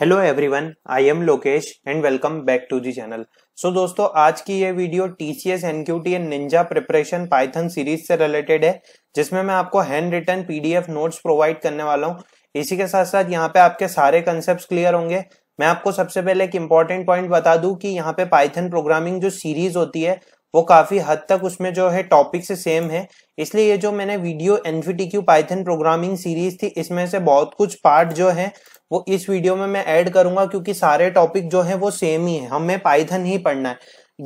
hello everyone I am Lokesh and welcome back to the channel so दोस्तों आज की ये video T C S NQT and ninja preparation Python series से related है जिसमें मैं आपको handwritten PDF notes provide करने वाला हूँ इसी के साथ साथ यहाँ पे आपके सारे कंसेप्ट क्लियर होंगे मैं आपको सबसे पहले एक इम्पॉर्टेंट पॉइंट बता दूं कि यहाँ पे पाइथन प्रोग्रामिंग जो सीरीज होती है वो काफी हद तक उसमें जो है टॉपिक से सेम है इसलिए ये जो मैंने video NQT Python programming series थी इसमें से बहुत कुछ पार्ट जो है वो इस वीडियो में मैं ऐड करूंगा क्योंकि सारे टॉपिक जो है वो सेम ही है हमें पाइथन ही पढ़ना है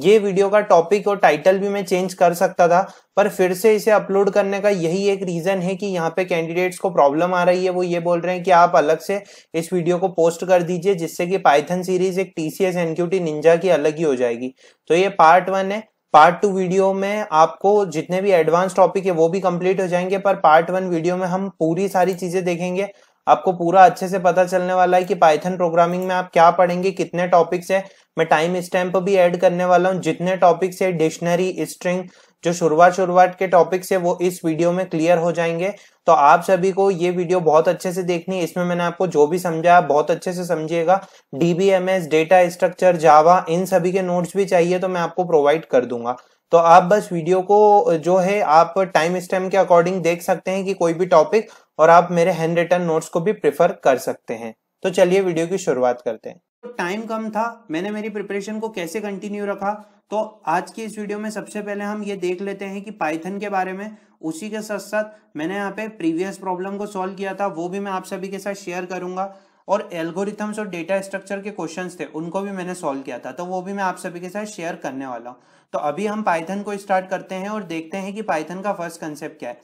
ये वीडियो का टॉपिक और टाइटल भी मैं चेंज कर सकता था पर फिर से इसे अपलोड करने का यही एक रीजन है कि यहाँ पे कैंडिडेट्स को प्रॉब्लम आ रही है वो ये बोल रहे हैं कि आप अलग से इस वीडियो को पोस्ट कर दीजिए जिससे कि पाइथन सीरीज एक टीसीएस एनक्यूटी निंजा की अलग ही हो जाएगी तो ये पार्ट वन है पार्ट टू वीडियो में आपको जितने भी एडवांस टॉपिक है वो भी कंप्लीट हो जाएंगे पर पार्ट वन वीडियो में हम पूरी सारी चीजें देखेंगे आपको पूरा अच्छे से पता चलने वाला है कि पाइथन प्रोग्रामिंग में आप क्या पढ़ेंगे कितने टॉपिक्स है मैं टाइम स्टैम्प भी ऐड करने वाला हूँ जितने टॉपिक्स है डिक्शनरी स्ट्रिंग जो शुरुआत शुरुआत के टॉपिक्स है वो इस वीडियो में क्लियर हो जाएंगे तो आप सभी को ये वीडियो बहुत अच्छे से देखनी है इसमें मैंने आपको जो भी समझाया बहुत अच्छे से समझिएगा डीबीएमएस डेटा स्ट्रक्चर जावा इन सभी के नोट्स भी चाहिए तो मैं आपको प्रोवाइड कर दूंगा तो आप बस वीडियो को जो है आप टाइम स्टैम्प के अकॉर्डिंग देख सकते हैं कि कोई भी टॉपिक और आप मेरे हैंड रिटर्न नोट्स को भी प्रेफर कर सकते हैं तो चलिए वीडियो की शुरुआत करते हैं टाइम कम था मैंने मेरी प्रिपरेशन को कैसे कंटिन्यू रखा तो आज की इस वीडियो में सबसे पहले हम ये देख लेते हैं कि पाइथन के बारे में उसी के साथ साथ मैंने यहाँ पे प्रीवियस प्रॉब्लम को सॉल्व किया था वो भी मैं आप सभी के साथ शेयर करूंगा और एल्गोरिथम्स और डेटा स्ट्रक्चर के क्वेश्चंस थे उनको भी मैंने सॉल्व किया था तो वो भी मैं आप सभी के साथ शेयर करने वाला हूँ तो अभी हम पाइथन को स्टार्ट करते हैं और देखते हैं कि पाइथन का फर्स्ट कंसेप्ट क्या है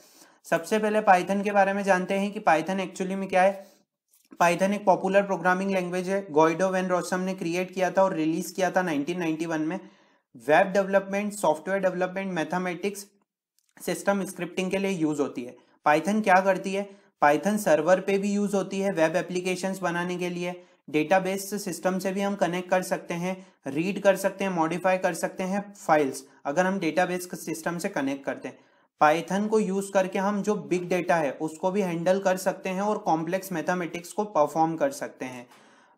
सबसे पहले पाइथन के बारे में जानते हैं कि पाइथन एक्चुअली में क्या है पाइथन एक पॉपुलर प्रोग्रामिंग लैंग्वेज है गोइडो वेन रोसम ने क्रिएट किया था और रिलीज किया था 1991 में web development software development mathematics system scripting के लिए यूज होती है पाइथन क्या करती है पाइथन सर्वर पे भी यूज होती है वेब एप्लीकेशन बनाने के लिए डेटाबेस सिस्टम से भी हम कनेक्ट कर सकते हैं रीड कर सकते हैं मॉडिफाई कर सकते हैं फाइल्स अगर हम डेटाबेस सिस्टम से कनेक्ट करते हैं पाइथन को यूज करके हम जो बिग डेटा है उसको भी हैंडल कर सकते हैं और कॉम्प्लेक्स मैथमेटिक्स को परफॉर्म कर सकते हैं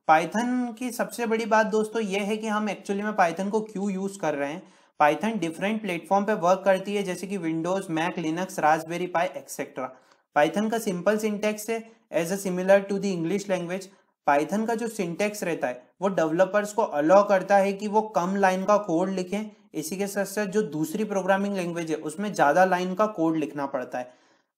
पाइथन की सबसे बड़ी बात दोस्तों ये है कि हम एक्चुअली में पाइथन को क्यों यूज कर रहे हैं पाइथन डिफरेंट प्लेटफॉर्म पे वर्क करती है जैसे कि Windows Mac Linux Raspberry pi etcetera Python का सिंपल सिंटेक्स है as a similar to the English language Python का जो सिंटेक्स रहता है वो डेवलपर्स को अलाउ करता है कि वो कम लाइन का कोड लिखें इसी के साथ साथ जो दूसरी प्रोग्रामिंग लैंग्वेज है उसमें ज़्यादा लाइन का कोड लिखना पड़ता है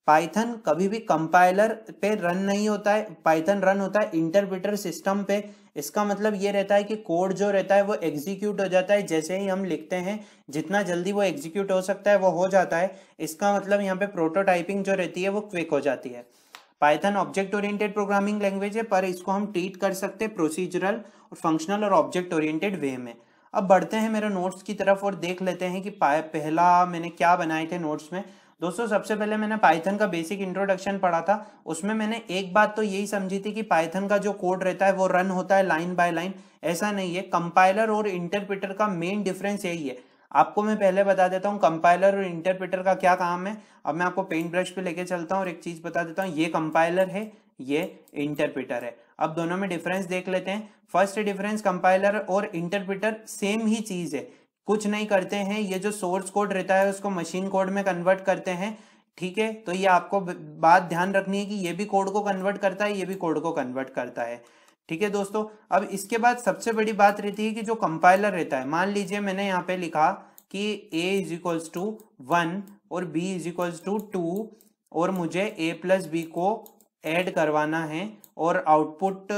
पाइथन कभी भी कंपाइलर पे रन नहीं होता है पाइथन रन होता है इंटरप्रिटर सिस्टम पे इसका मतलब ये रहता है कि कोड जो रहता है वो एग्जीक्यूट हो जाता है जैसे ही हम लिखते हैं जितना जल्दी वो एग्जीक्यूट हो सकता है वो हो जाता है इसका मतलब यहाँ पे प्रोटोटाइपिंग जो रहती है वो क्विक हो जाती है Python object oriented programming language है पर इसको हम ट्रीट कर सकते हैं प्रोसीजरल फंक्शनल और ऑब्जेक्ट ओरिएंटेड वे में अब बढ़ते हैं मेरे नोट्स की तरफ और देख लेते हैं कि पहला मैंने क्या बनाए थे नोट्स में दोस्तों सबसे पहले मैंने पाइथन का बेसिक इंट्रोडक्शन पढ़ा था उसमें मैंने एक बात तो यही समझी थी कि पाइथन का जो कोड रहता है वो रन होता है लाइन बाय लाइन ऐसा नहीं है कंपाइलर और इंटरप्रिटर का मेन डिफरेंस यही है आपको मैं पहले बता देता हूँ कंपाइलर और इंटरप्रिटर का क्या काम है अब मैं आपको पेंट ब्रश पे लेके चलता हूँ और एक चीज़ बता देता हूँ ये कंपाइलर है ये इंटरप्रिटर है अब दोनों में डिफरेंस देख लेते हैं फर्स्ट डिफरेंस कंपाइलर और इंटरप्रिटर सेम ही चीज़ है कुछ नहीं करते हैं ये जो सोर्स कोड रहता है उसको मशीन कोड में कन्वर्ट करते हैं ठीक है तो ये आपको बात ध्यान रखनी है कि ये भी कोड को कन्वर्ट करता है ये भी कोड को कन्वर्ट करता है ठीक है दोस्तों अब इसके बाद सबसे बड़ी बात रहती है कि जो कंपाइलर रहता है मान लीजिए मैंने यहाँ पे लिखा कि a is equals to one और b is equals to two और मुझे a प्लस बी को ऐड करवाना है और आउटपुट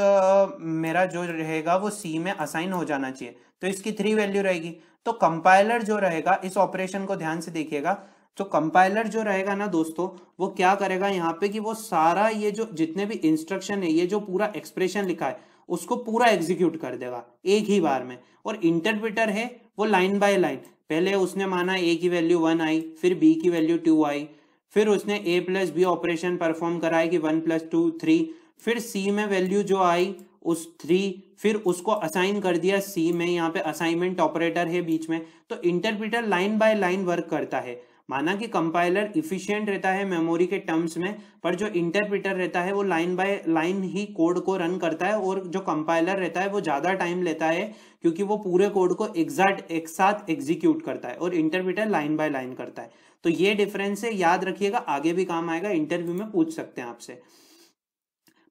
मेरा जो रहेगा वो सी में असाइन हो जाना चाहिए तो इसकी थ्री वैल्यू रहेगी तो कंपाइलर जो रहेगा इस ऑपरेशन को ध्यान से देखिएगा तो कंपाइलर जो रहेगा ना दोस्तों वो क्या करेगा यहाँ पे कि वो सारा ये जो जितने भी इंस्ट्रक्शन है ये जो पूरा एक्सप्रेशन लिखा है उसको पूरा एग्जीक्यूट कर देगा एक ही बार में और इंटरप्रिटर है वो लाइन बाय लाइन पहले उसने माना ए की वैल्यू वन आई फिर बी की वैल्यू टू आई फिर उसने A plus B operation perform कराया कि वन प्लस टू थ्री फिर सी में वैल्यू जो आई उस थ्री फिर उसको असाइन कर दिया सी में यहाँ पे असाइनमेंट ऑपरेटर है बीच में तो interpreter line by line work करता है माना कि कंपाइलर इफिशियंट रहता है मेमोरी के टर्म्स में पर जो इंटरप्रिटर रहता है वो लाइन बाय लाइन ही कोड को रन करता है और जो कंपाइलर रहता है वो ज़्यादा टाइम लेता है क्योंकि वो पूरे कोड को एग्जैक्ट एक साथ एग्जीक्यूट करता है और इंटरप्रिटर लाइन बाय लाइन करता है तो ये डिफरेंस है याद रखिएगा आगे भी काम आएगा इंटरव्यू में पूछ सकते हैं आपसे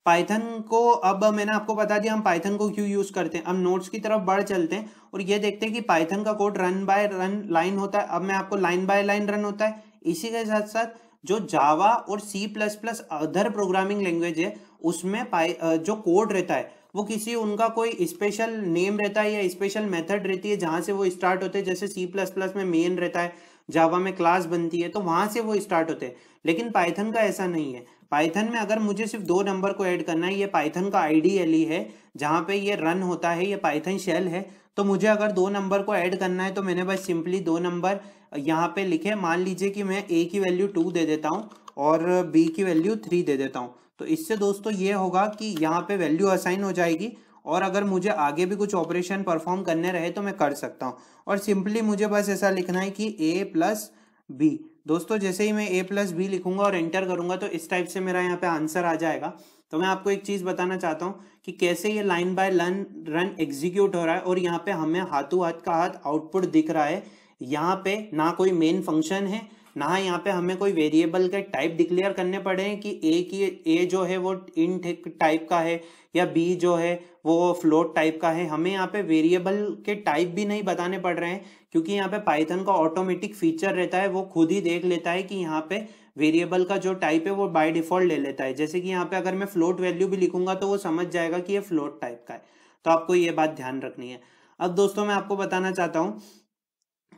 पाइथन को अब मैंने आपको बता दिया हम पाइथन को क्यों यूज करते हैं अब नोट्स की तरफ बढ़ चलते हैं और ये देखते हैं कि पाइथन का code run by run line होता है अब मैं आपको लाइन बाय लाइन रन होता है इसी के साथ साथ जो जावा और C plus plus other programming language है उसमें जो कोड रहता है वो किसी उनका कोई स्पेशल नेम रहता है या स्पेशल मेथड रहती है जहाँ से वो स्टार्ट होते हैं जैसे सी प्लस प्लस में मेन रहता है जावा में क्लास बनती है तो वहाँ से वो स्टार्ट होते हैं लेकिन पाइथन का ऐसा नहीं है पाइथन में अगर मुझे सिर्फ दो नंबर को ऐड करना है ये पाइथन का आईडीएलई है जहाँ पे ये रन होता है ये पाइथन शेल है तो मुझे अगर दो नंबर को ऐड करना है तो मैंने बस सिंपली दो नंबर यहाँ पे लिखे मान लीजिए कि मैं ए की वैल्यू टू दे देता हूँ और बी की वैल्यू थ्री दे देता हूँ तो इससे दोस्तों ये होगा कि यहाँ पे वैल्यू असाइन हो जाएगी और अगर मुझे आगे भी कुछ ऑपरेशन परफॉर्म करने रहे तो मैं कर सकता हूँ और सिंपली मुझे बस ऐसा लिखना है कि ए प्लस बी दोस्तों जैसे ही मैं ए प्लस बी लिखूंगा और एंटर करूंगा तो इस टाइप से मेरा यहाँ पे आंसर आ जाएगा तो मैं आपको एक चीज बताना चाहता हूँ कि कैसे ये line by line run execute हो रहा है और यहाँ पे हमें हाथों हाथ का हाथ आउटपुट दिख रहा है यहाँ पे ना कोई मेन फंक्शन है ना यहाँ पे हमें कोई वेरिएबल के टाइप डिक्लेयर करने पड़े हैं कि ए की ए जो है वो इन टाइप का है या बी जो है वो फ्लोट टाइप का है हमें यहाँ पे वेरिएबल के टाइप भी नहीं बताने पड़ रहे हैं क्योंकि यहाँ पे पाइथन का ऑटोमेटिक फीचर रहता है वो खुद ही देख लेता है कि यहाँ पे वेरिएबल का जो टाइप है वो बाय डिफॉल्ट ले लेता है जैसे कि यहाँ पे अगर मैं फ्लोट वैल्यू भी लिखूंगा तो वो समझ जाएगा कि ये फ्लोट टाइप का है तो आपको ये बात ध्यान रखनी है अब दोस्तों मैं आपको बताना चाहता हूँ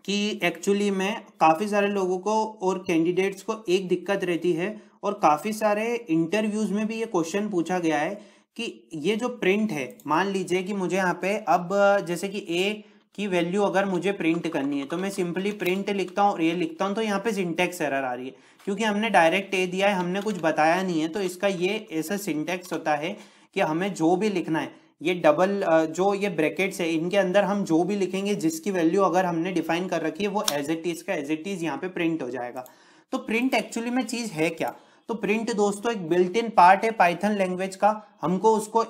कि एक्चुअली में काफ़ी सारे लोगों को और कैंडिडेट्स को एक दिक्कत रहती है और काफ़ी सारे इंटरव्यूज में भी ये क्वेश्चन पूछा गया है कि ये जो प्रिंट है मान लीजिए कि मुझे यहाँ पे अब जैसे कि ए की वैल्यू अगर मुझे प्रिंट करनी है तो मैं सिंपली प्रिंट लिखता हूँ ये लिखता हूँ तो यहाँ पे सिंटेक्स एरर आ रही है क्योंकि हमने डायरेक्ट ए दिया है हमने कुछ बताया नहीं है तो इसका ये ऐसा सिंटेक्स होता है कि हमें जो भी लिखना है ये डबल जो ये ब्रैकेट्स है इनके अंदर हम जो भी लिखेंगे जिसकी वैल्यू अगर हमने डिफाइन कर रखी है वो एज इट इज़ का एज इट इज़ यहाँ पे प्रिंट हो जाएगा तो प्रिंट एक्चुअली में चीज़ है क्या तो प्रिंट दोस्तों एक बिल्ट इन पार्ट है पाइथन लैंग्वेज का हमको उसको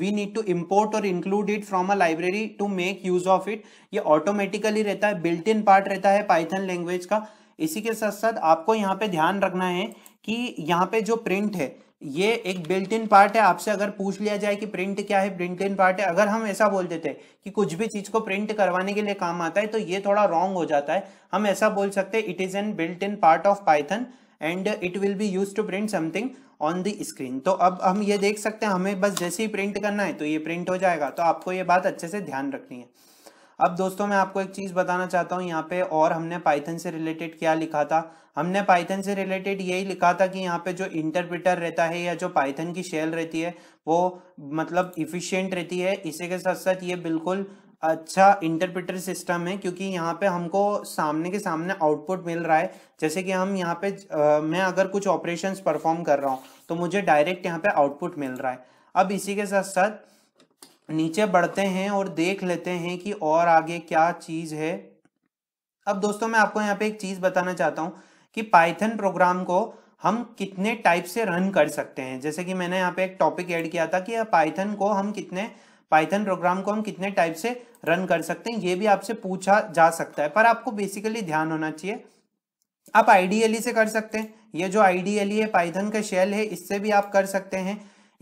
वी नीड टू इम्पोर्ट और include it from a library to make use of it ये ऑटोमेटिकली रहता है बिल्ट इन पार्ट रहता है पाइथन लैंग्वेज का इसी के साथ साथ आपको यहाँ पे ध्यान रखना है कि यहाँ पे जो प्रिंट है ये एक बिल्ट इन पार्ट है आपसे अगर पूछ लिया जाए कि प्रिंट क्या है प्रिंट इन पार्ट है अगर हम ऐसा बोल देते हैं कि कुछ भी चीज को प्रिंट करवाने के लिए काम आता है तो ये थोड़ा रॉन्ग हो जाता है हम ऐसा बोल सकते हैं it is an built in part of Python and it will be use to print something on the screen तो अब हम ये देख सकते हैं हमें बस जैसे ही प्रिंट करना है तो ये प्रिंट हो जाएगा तो आपको ये बात अच्छे से ध्यान रखनी है अब दोस्तों मैं आपको एक चीज़ बताना चाहता हूँ यहाँ पे और हमने पाइथन से रिलेटेड क्या लिखा था हमने पाइथन से रिलेटेड यही लिखा था कि यहाँ पे जो इंटरप्रिटर रहता है या जो पाइथन की शेल रहती है वो मतलब इफ़िशियंट रहती है इसी के साथ साथ ये बिल्कुल अच्छा इंटरप्रेटर सिस्टम है क्योंकि यहाँ पे हमको सामने के सामने आउटपुट मिल रहा है जैसे कि हम यहाँ पे आ, मैं अगर कुछ ऑपरेशंस परफॉर्म कर रहा हूँ तो मुझे डायरेक्ट यहाँ पे आउटपुट मिल रहा है अब इसी के साथ साथ नीचे बढ़ते हैं और देख लेते हैं कि और आगे क्या चीज़ है अब दोस्तों मैं आपको यहाँ पे एक चीज़ बताना चाहता हूँ कि पाइथन प्रोग्राम को हम कितने टाइप से रन कर सकते हैं जैसे कि मैंने यहाँ पे एक टॉपिक ऐड किया था कि पाइथन को हम कितने पाइथन प्रोग्राम को हम कितने टाइप से रन कर सकते हैं ये भी आपसे पूछा जा सकता है पर आपको बेसिकली ध्यान होना चाहिए आप आईडीएलई से कर सकते हैं ये जो आईडीएलई है पाइथन का शेल है इससे भी आप कर सकते हैं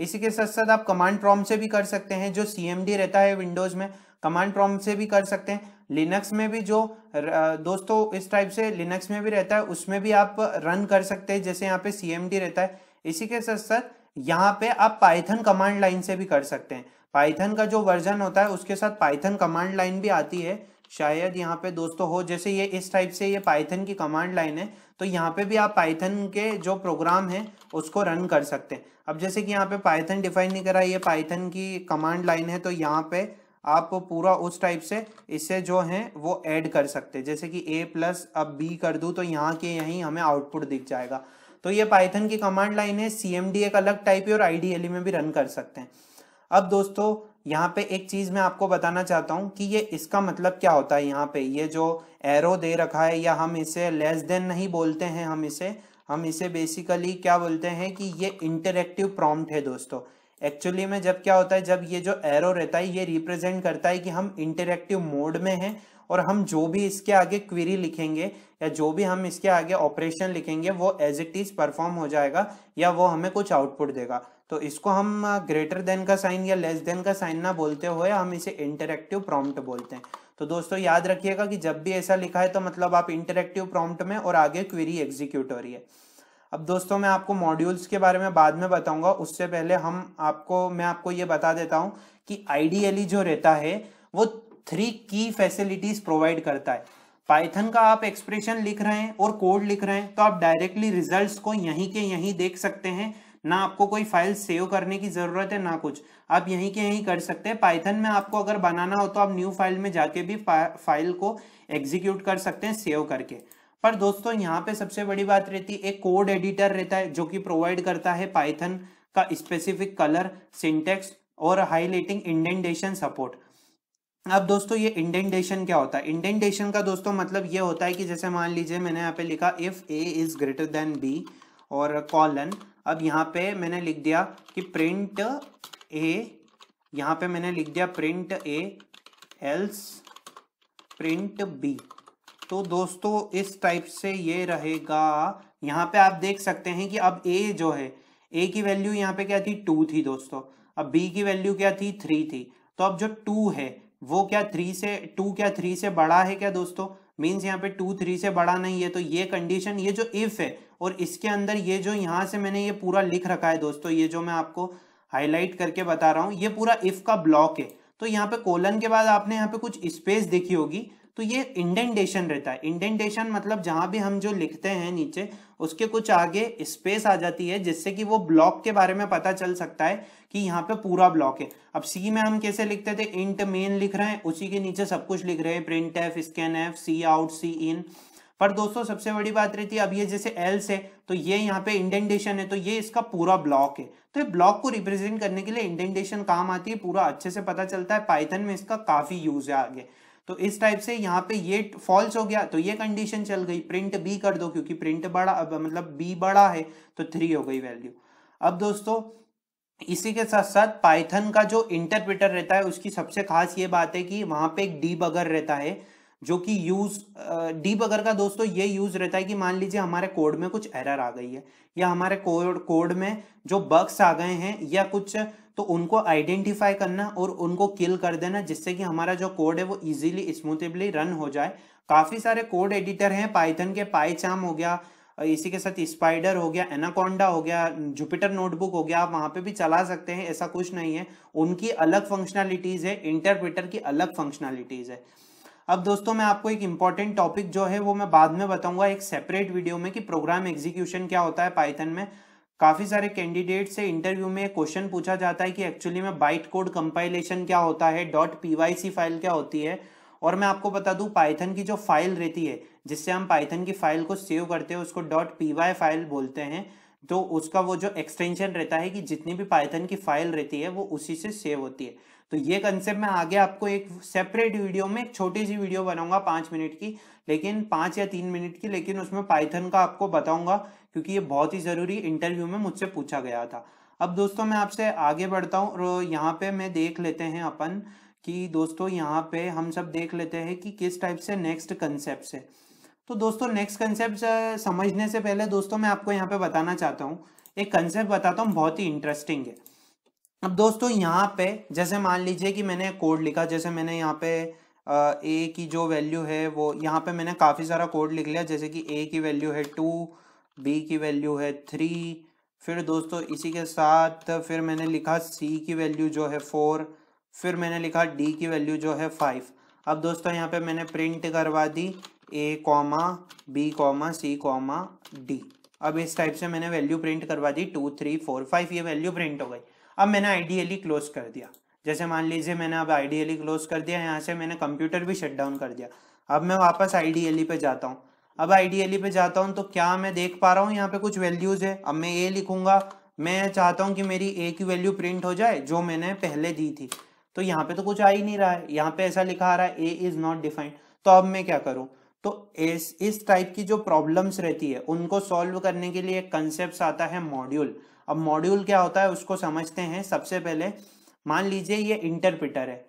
इसी के साथ साथ आप कमांड प्रॉम से भी कर सकते हैं जो सी रहता है विंडोज में कमांड प्रॉम से भी कर सकते हैं लिनक्स में भी जो दोस्तों इस टाइप से लिनक्स में भी रहता है उसमें भी आप रन कर सकते हैं जैसे यहाँ पे सी रहता है इसी के साथ साथ यहाँ पे आप पाइथन कमांड लाइन से भी कर सकते हैं पाइथन का जो वर्जन होता है उसके साथ पाइथन कमांड लाइन भी आती है शायद यहाँ पे दोस्तों हो जैसे ये इस टाइप से ये पाइथन की कमांड लाइन है तो यहाँ पे भी आप पाइथन के जो प्रोग्राम है उसको रन कर सकते हैं अब जैसे कि यहाँ पे पाइथन डिफाइन नहीं करा ये पाइथन की कमांड लाइन है तो यहाँ पे आप पूरा उस टाइप से इसे जो है वो ऐड कर सकते हैं जैसे कि ए प्लस अब बी कर दूँ तो यहाँ के यहीं हमें आउटपुट दिख जाएगा तो ये पाइथन की कमांड लाइन है सी एक अलग टाइप है और आई e में भी रन कर सकते हैं अब दोस्तों यहाँ पे एक चीज़ मैं आपको बताना चाहता हूँ कि ये इसका मतलब क्या होता है यहाँ पे ये जो एरो दे रखा है या हम इसे लेस देन नहीं बोलते हैं हम इसे हम इसे बेसिकली क्या बोलते हैं कि ये इंटरेक्टिव प्रॉम्प्ट है दोस्तों एक्चुअली में जब क्या होता है जब ये जो एरो रहता है ये रिप्रेजेंट करता है कि हम इंटरेक्टिव मोड में हैं और हम जो भी इसके आगे क्वेरी लिखेंगे या जो भी हम इसके आगे ऑपरेशन लिखेंगे वो एज इट इज परफॉर्म हो जाएगा या वो हमें कुछ आउटपुट देगा तो इसको हम ग्रेटर देन का साइन या लेस देन का साइन ना बोलते हुए हम इसे इंटरेक्टिव प्रॉम्प्ट बोलते हैं तो दोस्तों याद रखिएगा कि जब भी ऐसा लिखा है तो मतलब आप इंटरेक्टिव प्रॉम्प्ट में और आगे क्वेरी एग्जीक्यूट हो रही है अब दोस्तों मैं आपको मॉड्यूल्स के बारे में बाद में बताऊंगा उससे पहले हम आपको मैं आपको ये बता देता हूँ कि आईडियली जो रहता है वो थ्री की फैसिलिटीज प्रोवाइड करता है पाइथन का आप एक्सप्रेशन लिख रहे हैं और कोड लिख रहे हैं तो आप डायरेक्टली रिजल्ट्स को यहीं के यहीं देख सकते हैं ना आपको कोई फाइल सेव करने की ज़रूरत है ना कुछ आप यहीं के यहीं कर सकते हैं पाइथन में आपको अगर बनाना हो तो आप न्यू फाइल में जाके भी फाइल को एग्जीक्यूट कर सकते हैं सेव करके पर दोस्तों यहाँ पे सबसे बड़ी बात रहती है एक कोड एडिटर रहता है जो कि प्रोवाइड करता है पाइथन का स्पेसिफिक कलर सिंटेक्स और हाईलाइटिंग इंडेंटेशन सपोर्ट अब दोस्तों ये इंडेंटेशन क्या होता है इंडेंटेशन का दोस्तों मतलब ये होता है कि जैसे मान लीजिए मैंने यहाँ पे लिखा if A is greater than B और कॉलन अब यहाँ पे मैंने लिख दिया कि प्रिंट ए यहाँ पे मैंने लिख दिया print A else print B तो दोस्तों इस टाइप से ये रहेगा यहाँ पे आप देख सकते हैं कि अब ए जो है ए की वैल्यू यहाँ पे क्या थी टू थी दोस्तों अब बी की वैल्यू क्या थी थ्री थी तो अब जो टू है वो क्या थ्री से टू क्या थ्री से बड़ा है क्या दोस्तों मीन्स यहाँ पे टू थ्री से बड़ा नहीं है तो ये कंडीशन ये जो इफ है और इसके अंदर ये जो यहाँ से मैंने ये पूरा लिख रखा है दोस्तों ये जो मैं आपको हाईलाइट करके बता रहा हूँ ये पूरा इफ़ का ब्लॉक है तो यहाँ पे कोलन के बाद आपने यहाँ पे कुछ स्पेस देखी होगी तो ये इंडेंटेशन रहता है इंडेंटेशन मतलब जहां भी हम जो लिखते हैं नीचे उसके कुछ आगे स्पेस आ जाती है जिससे कि वो ब्लॉक के बारे में पता चल सकता है कि यहाँ पे पूरा ब्लॉक है अब सी में हम कैसे लिखते थे इंट मेन लिख रहे हैं उसी के नीचे सब कुछ लिख रहे हैं print F scan F C out C in पर दोस्तों सबसे बड़ी बात रहती है अब ये जैसे एल्स है तो ये यहाँ पे इंडेंटेशन है तो ये इसका पूरा ब्लॉक है तो ये ब्लॉक को रिप्रेजेंट करने के लिए इंडेंटेशन काम आती है पूरा अच्छे से पता चलता है पाइथन में इसका काफी यूज है आगे तो इस टाइप से यहाँ पे ये फॉल्स हो गया तो ये कंडीशन चल गई प्रिंट बी कर दो क्योंकि प्रिंट बड़ा अब मतलब बी बड़ा है तो थ्री हो गई वैल्यू अब दोस्तों इसी के साथ साथ पाइथन का जो इंटरप्रेटर रहता है उसकी सबसे खास ये बात है कि वहां पे एक डीबगर रहता है जो कि यूज डीप अगर का दोस्तों ये यूज रहता है कि मान लीजिए हमारे कोड में कुछ एरर आ गई है या हमारे कोड कोड में जो बग्स आ गए हैं या कुछ तो उनको आइडेंटिफाई करना और उनको किल कर देना जिससे कि हमारा जो कोड है वो इजीली स्मूथली रन हो जाए काफ़ी सारे कोड एडिटर हैं पाइथन के पाईचाम हो गया इसी के साथ स्पाइडर हो गया एनाकोंडा हो गया जुपिटर नोटबुक हो गया आप वहाँ पे भी चला सकते हैं ऐसा कुछ नहीं है उनकी अलग फंक्शनैलिटीज़ है इंटरप्रिटर की अलग फंक्शनैलिटीज़ है अब दोस्तों मैं आपको एक इम्पॉर्टेंट टॉपिक जो है वो मैं बाद में बताऊंगा एक सेपरेट वीडियो में कि प्रोग्राम एग्जीक्यूशन क्या होता है पाइथन में काफ़ी सारे कैंडिडेट से इंटरव्यू में एक क्वेश्चन पूछा जाता है कि एक्चुअली में बाइट कोड कंपाइलेशन क्या होता है डॉट पी फाइल क्या होती है और मैं आपको बता दूं पाइथन की जो फाइल रहती है जिससे हम पाइथन की फाइल को सेव करते हैं उसको डॉट पी फाइल बोलते हैं तो उसका वो जो एक्सटेंशन रहता है कि जितनी भी पाइथन की फाइल रहती है वो उसी से सेव होती है तो ये कंसेप्ट मैं आगे आपको एक सेपरेट वीडियो में एक छोटी सी वीडियो बनाऊंगा पांच मिनट की लेकिन पांच या तीन मिनट की लेकिन उसमें पाइथन का आपको बताऊंगा क्योंकि ये बहुत ही ज़रूरी इंटरव्यू में मुझसे पूछा गया था अब दोस्तों मैं आपसे आगे बढ़ता हूँ और यहाँ पे मैं देख लेते हैं अपन कि दोस्तों यहाँ पे हम सब देख लेते हैं कि किस टाइप से नेक्स्ट कंसेप्ट है तो दोस्तों नेक्स्ट कंसेप्ट समझने से पहले दोस्तों मैं आपको यहाँ पे बताना चाहता हूँ एक कंसेप्ट बताता हूँ बहुत ही इंटरेस्टिंग है अब दोस्तों यहाँ पे जैसे मान लीजिए कि मैंने कोड लिखा जैसे मैंने यहाँ पे ए की जो वैल्यू है वो यहाँ पे मैंने काफ़ी सारा कोड लिख लिया जैसे कि ए की वैल्यू है टू बी की वैल्यू है थ्री फिर दोस्तों इसी के साथ फिर मैंने लिखा सी की वैल्यू जो है फोर फिर मैंने लिखा डी की वैल्यू जो है फाइव अब दोस्तों यहाँ पे मैंने प्रिंट करवा दी A comma B comma C comma D अब इस टाइप से मैंने वैल्यू प्रिंट करवा दी टू थ्री फोर फाइव ये वैल्यू प्रिंट हो गई अब मैंने आइडियली क्लोज कर दिया जैसे मान लीजिए मैंने अब आइडियली क्लोज कर दिया यहाँ से मैंने कंप्यूटर भी शट डाउन कर दिया अब मैं वापस आइडियली पे जाता हूँ अब आइडियली पे जाता हूँ तो क्या मैं देख पा रहा हूँ यहाँ पे कुछ वैल्यूज़ है अब मैं ए लिखूंगा मैं चाहता हूँ कि मेरी ए की वैल्यू प्रिंट हो जाए जो मैंने पहले दी थी तो यहाँ पे तो कुछ आ ही नहीं रहा है यहाँ पे ऐसा लिखा आ रहा है ए इज़ नॉट डिफाइंड तो अब मैं क्या करूँ तो इस इस टाइप की जो प्रॉब्लम्स रहती है उनको सॉल्व करने के लिए एक कंसेप्ट आता है मॉड्यूल अब मॉड्यूल क्या होता है उसको समझते हैं सबसे पहले मान लीजिए ये इंटरप्रिटर है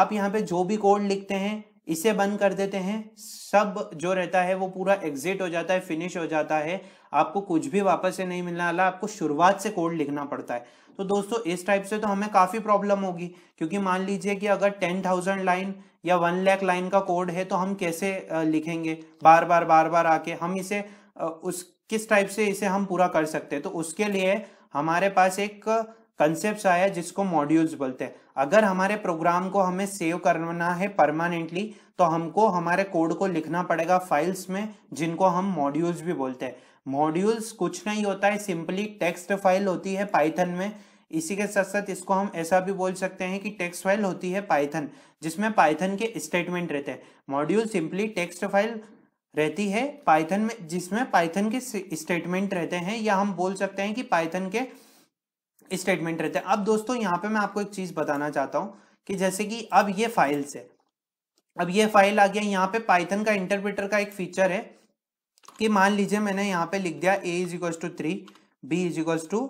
आप यहाँ पे जो भी कोड लिखते हैं इसे बंद कर देते हैं सब जो रहता है वो पूरा एग्जिट हो जाता है फिनिश हो जाता है आपको कुछ भी वापस से नहीं मिलने वाला आपको शुरुआत से कोड लिखना पड़ता है तो दोस्तों इस टाइप से तो हमें काफ़ी प्रॉब्लम होगी क्योंकि मान लीजिए कि अगर टेन थाउजेंड लाइन या वन लैख लाइन का कोड है तो हम कैसे लिखेंगे बार बार बार बार आके हम इसे उस किस टाइप से इसे हम पूरा कर सकते हैं तो उसके लिए हमारे पास एक कंसेप्ट आया जिसको मॉड्यूल्स बोलते हैं अगर हमारे प्रोग्राम को हमें सेव करना है परमानेंटली तो हमको हमारे कोड को लिखना पड़ेगा फाइल्स में जिनको हम मॉड्यूल्स भी बोलते हैं मॉड्यूल्स कुछ नहीं होता है सिंपली टेक्स्ट फाइल होती है पाइथन में इसी के साथ साथ इसको हम ऐसा भी बोल सकते हैं कि टेक्स्ट फाइल होती है पाइथन जिसमें पाइथन के स्टेटमेंट रहते हैं मॉड्यूल सिंपली टेक्स्ट फाइल रहती है पाइथन में जिसमें पाइथन के स्टेटमेंट रहते हैं या हम बोल सकते हैं कि पाइथन के स्टेटमेंट रहते हैं अब दोस्तों यहाँ पे मैं आपको एक चीज बताना चाहता हूँ कि जैसे कि अब ये फाइल्स है अब ये फाइल आ गया यहाँ पे पाइथन का इंटरप्रेटर का एक फीचर है कि मान लीजिए मैंने यहाँ पे लिख दिया A is equals to three B is equals to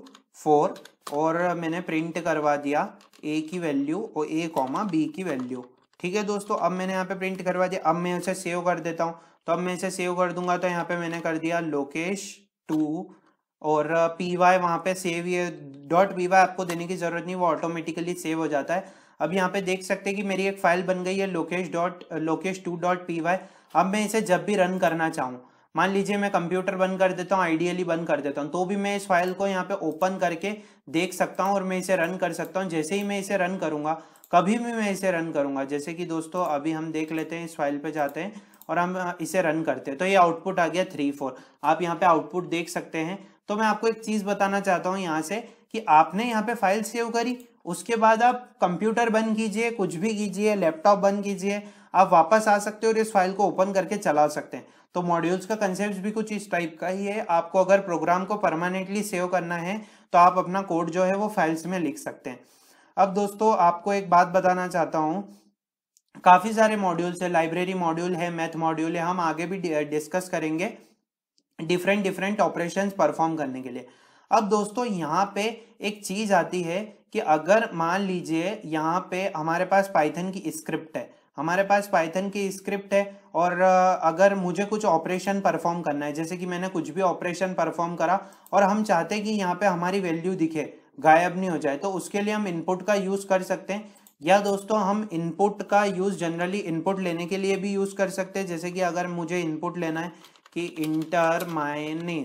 four और मैंने प्रिंट करवा दिया ए की वैल्यू और ए कॉमा बी की वैल्यू ठीक है दोस्तों अब मैंने यहाँ पे प्रिंट करवा दिया अब मैं उसे सेव कर देता हूँ तो अब मैं इसे सेव कर दूंगा तो यहाँ पे मैंने कर दिया लोकेश टू और पी वाई वहाँ पे सेव ये डॉट पी वाई आपको देने की ज़रूरत नहीं वो ऑटोमेटिकली सेव हो जाता है अब यहाँ पे देख सकते हैं कि मेरी एक फाइल बन गई है Lokesh dot Lokesh two dot P Y अब मैं इसे जब भी रन करना चाहूँ मान लीजिए मैं कंप्यूटर बंद कर देता हूँ आइडियली बंद कर देता हूँ तो भी मैं इस फाइल को यहाँ पे ओपन करके देख सकता हूँ और मैं इसे रन कर सकता हूँ जैसे ही मैं इसे रन करूँगा कभी भी मैं इसे रन करूँगा जैसे कि दोस्तों अभी हम देख लेते हैं इस फाइल पे जाते हैं और हम इसे रन करते हैं तो ये आउटपुट आ गया थ्री फोर आप यहाँ पे आउटपुट देख सकते हैं तो मैं आपको एक चीज बताना चाहता हूँ यहाँ से कि आपने यहाँ पे फाइल सेव करी उसके बाद आप कंप्यूटर बंद कीजिए कुछ भी कीजिए लैपटॉप बंद कीजिए आप वापस आ सकते हो और इस फाइल को ओपन करके चला सकते हैं तो मॉड्यूल्स का कंसेप्ट भी कुछ इस टाइप का ही है आपको अगर प्रोग्राम को परमानेंटली सेव करना है तो आप अपना कोड जो है वो फाइल्स में लिख सकते हैं अब दोस्तों आपको एक बात बताना चाहता हूँ काफ़ी सारे मॉड्यूल्स है लाइब्रेरी मॉड्यूल है मैथ मॉड्यूल है हम आगे भी डिस्कस करेंगे डिफरेंट डिफरेंट ऑपरेशंस परफॉर्म करने के लिए अब दोस्तों यहाँ पे एक चीज़ आती है कि अगर मान लीजिए यहाँ पे हमारे पास पाइथन की स्क्रिप्ट है हमारे पास पाइथन की स्क्रिप्ट है और अगर मुझे कुछ ऑपरेशन परफॉर्म करना है जैसे कि मैंने कुछ भी ऑपरेशन परफॉर्म करा और हम चाहते हैं कि यहाँ पे हमारी वैल्यू दिखे गायब नहीं हो जाए तो उसके लिए हम इनपुट का यूज़ कर सकते हैं या दोस्तों हम इनपुट का यूज़ जनरली इनपुट लेने के लिए भी यूज़ कर सकते हैं जैसे कि अगर मुझे इनपुट लेना है कि इंटर माई नेम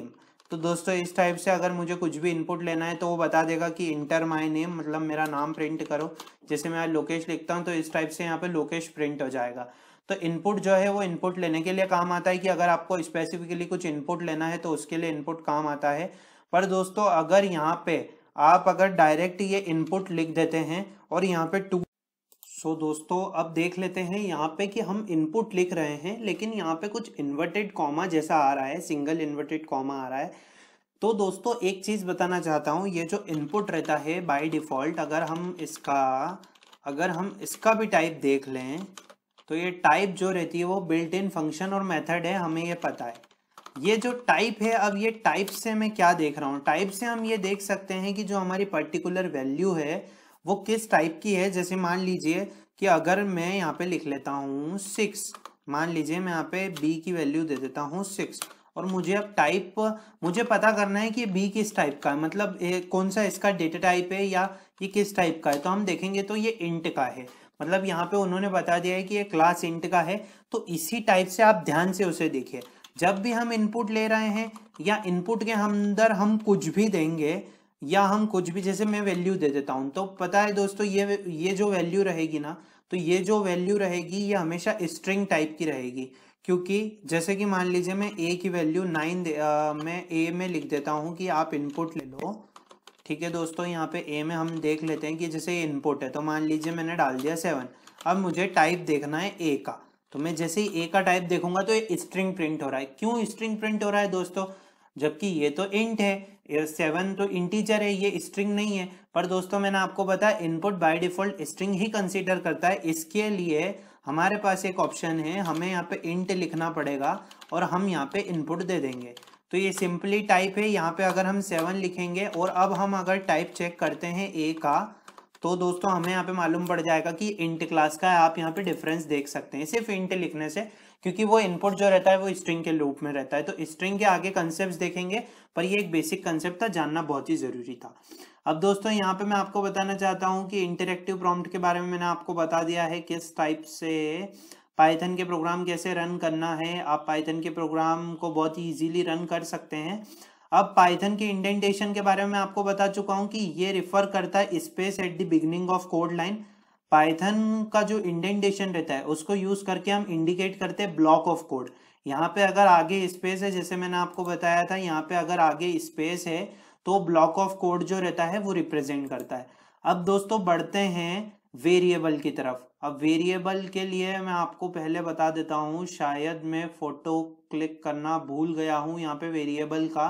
तो दोस्तों इस टाइप से अगर मुझे कुछ भी इनपुट लेना है तो वो बता देगा कि इंटर माई नेम मतलब मेरा नाम प्रिंट करो जैसे मैं लोकेश लिखता हूँ तो इस टाइप से यहाँ पे लोकेश प्रिंट हो जाएगा तो इनपुट जो है वो इनपुट लेने के लिए काम आता है कि अगर आपको स्पेसिफिकली कुछ इनपुट लेना है तो उसके लिए इनपुट काम आता है पर दोस्तों अगर यहाँ पे आप अगर डायरेक्ट ये इनपुट लिख देते हैं और यहाँ पे टू सो so, दोस्तों अब देख लेते हैं यहाँ पे कि हम इनपुट लिख रहे हैं लेकिन यहाँ पे कुछ इन्वर्टेड कॉमा जैसा आ रहा है सिंगल इन्वर्टेड कॉमा आ रहा है तो दोस्तों एक चीज़ बताना चाहता हूँ ये जो इनपुट रहता है बाई डिफ़ॉल्ट अगर हम इसका अगर हम इसका भी टाइप देख लें तो ये टाइप जो रहती है वो बिल्ट इन फंक्शन और मेथड है हमें ये पता है ये जो टाइप है अब ये टाइप से मैं क्या देख रहा हूँ टाइप से हम ये देख सकते हैं कि जो हमारी पर्टिकुलर वैल्यू है वो किस टाइप की है जैसे मान लीजिए कि अगर मैं यहाँ पे लिख लेता हूँ सिक्स मान लीजिए मैं यहाँ पे बी की वैल्यू दे देता हूँ सिक्स और मुझे अब टाइप मुझे पता करना है कि बी किस टाइप का है मतलब ए, कौन सा इसका डेटा टाइप है या ये किस टाइप का है तो हम देखेंगे तो ये इंट का है मतलब यहाँ पे उन्होंने बता दिया है कि ये क्लास इंट का है तो इसी टाइप से आप ध्यान से उसे देखिए जब भी हम इनपुट ले रहे हैं या इनपुट के अंदर हम कुछ भी देंगे या हम कुछ भी जैसे मैं वैल्यू दे देता हूँ तो पता है दोस्तों ये ये जो वैल्यू रहेगी ना तो ये जो वैल्यू रहेगी ये हमेशा स्ट्रिंग टाइप की रहेगी क्योंकि जैसे कि मान लीजिए मैं ए की वैल्यू नाइन मैं ए में लिख देता हूँ कि आप इनपुट ले लो ठीक है दोस्तों यहाँ पे ए में हम देख लेते हैं कि जैसे ये इनपुट है तो मान लीजिए मैंने डाल दिया सेवन अब मुझे टाइप देखना है ए का तो मैं जैसे ही ए का टाइप देखूंगा तो ये स्ट्रिंग प्रिंट हो रहा है क्यों स्ट्रिंग प्रिंट हो रहा है दोस्तों जबकि ये तो इंट है सेवन तो इंटीजर है ये स्ट्रिंग नहीं है पर दोस्तों मैंने आपको बताया इनपुट बाय डिफॉल्ट स्ट्रिंग ही कंसीडर करता है इसके लिए हमारे पास एक ऑप्शन है हमें यहाँ पे इंट लिखना पड़ेगा और हम यहाँ पे इनपुट दे देंगे तो ये सिंपली टाइप है यहाँ पे अगर हम सेवन लिखेंगे और अब हम अगर टाइप चेक करते हैं ए का तो दोस्तों हमें यहाँ पे मालूम पड़ जाएगा कि इंट क्लास का है आप यहाँ पे डिफरेंस देख सकते हैं सिर्फ इंट लिखने से क्योंकि वो इनपुट जो रहता है वो स्ट्रिंग के लूप में रहता है तो स्ट्रिंग के आगे कंसेप्ट देखेंगे पर ये एक बेसिक कंसेप्ट था जानना बहुत ही जरूरी था अब दोस्तों यहाँ पे मैं आपको बताना चाहता हूँ कि इंटरेक्टिव प्रॉम्प्ट के बारे में मैंने आपको बता दिया है किस टाइप से पाइथन के प्रोग्राम कैसे रन करना है आप पाइथन के प्रोग्राम को बहुत ही ईजिली रन कर सकते हैं अब पाइथन के इंडेंटेशन के बारे में आपको बता चुका हूँ कि ये रिफर करता है space at the beginning of code line Python का जो इंडेंटेशन रहता है उसको यूज करके हम इंडिकेट करते हैं ब्लॉक ऑफ कोड यहाँ पे अगर आगे स्पेस है जैसे मैंने आपको बताया था यहाँ पे अगर आगे स्पेस है तो ब्लॉक ऑफ कोड जो रहता है वो रिप्रेजेंट करता है अब दोस्तों बढ़ते हैं वेरिएबल की तरफ अब वेरिएबल के लिए मैं आपको पहले बता देता हूँ शायद मैं फोटो क्लिक करना भूल गया हूँ यहाँ पे वेरिएबल का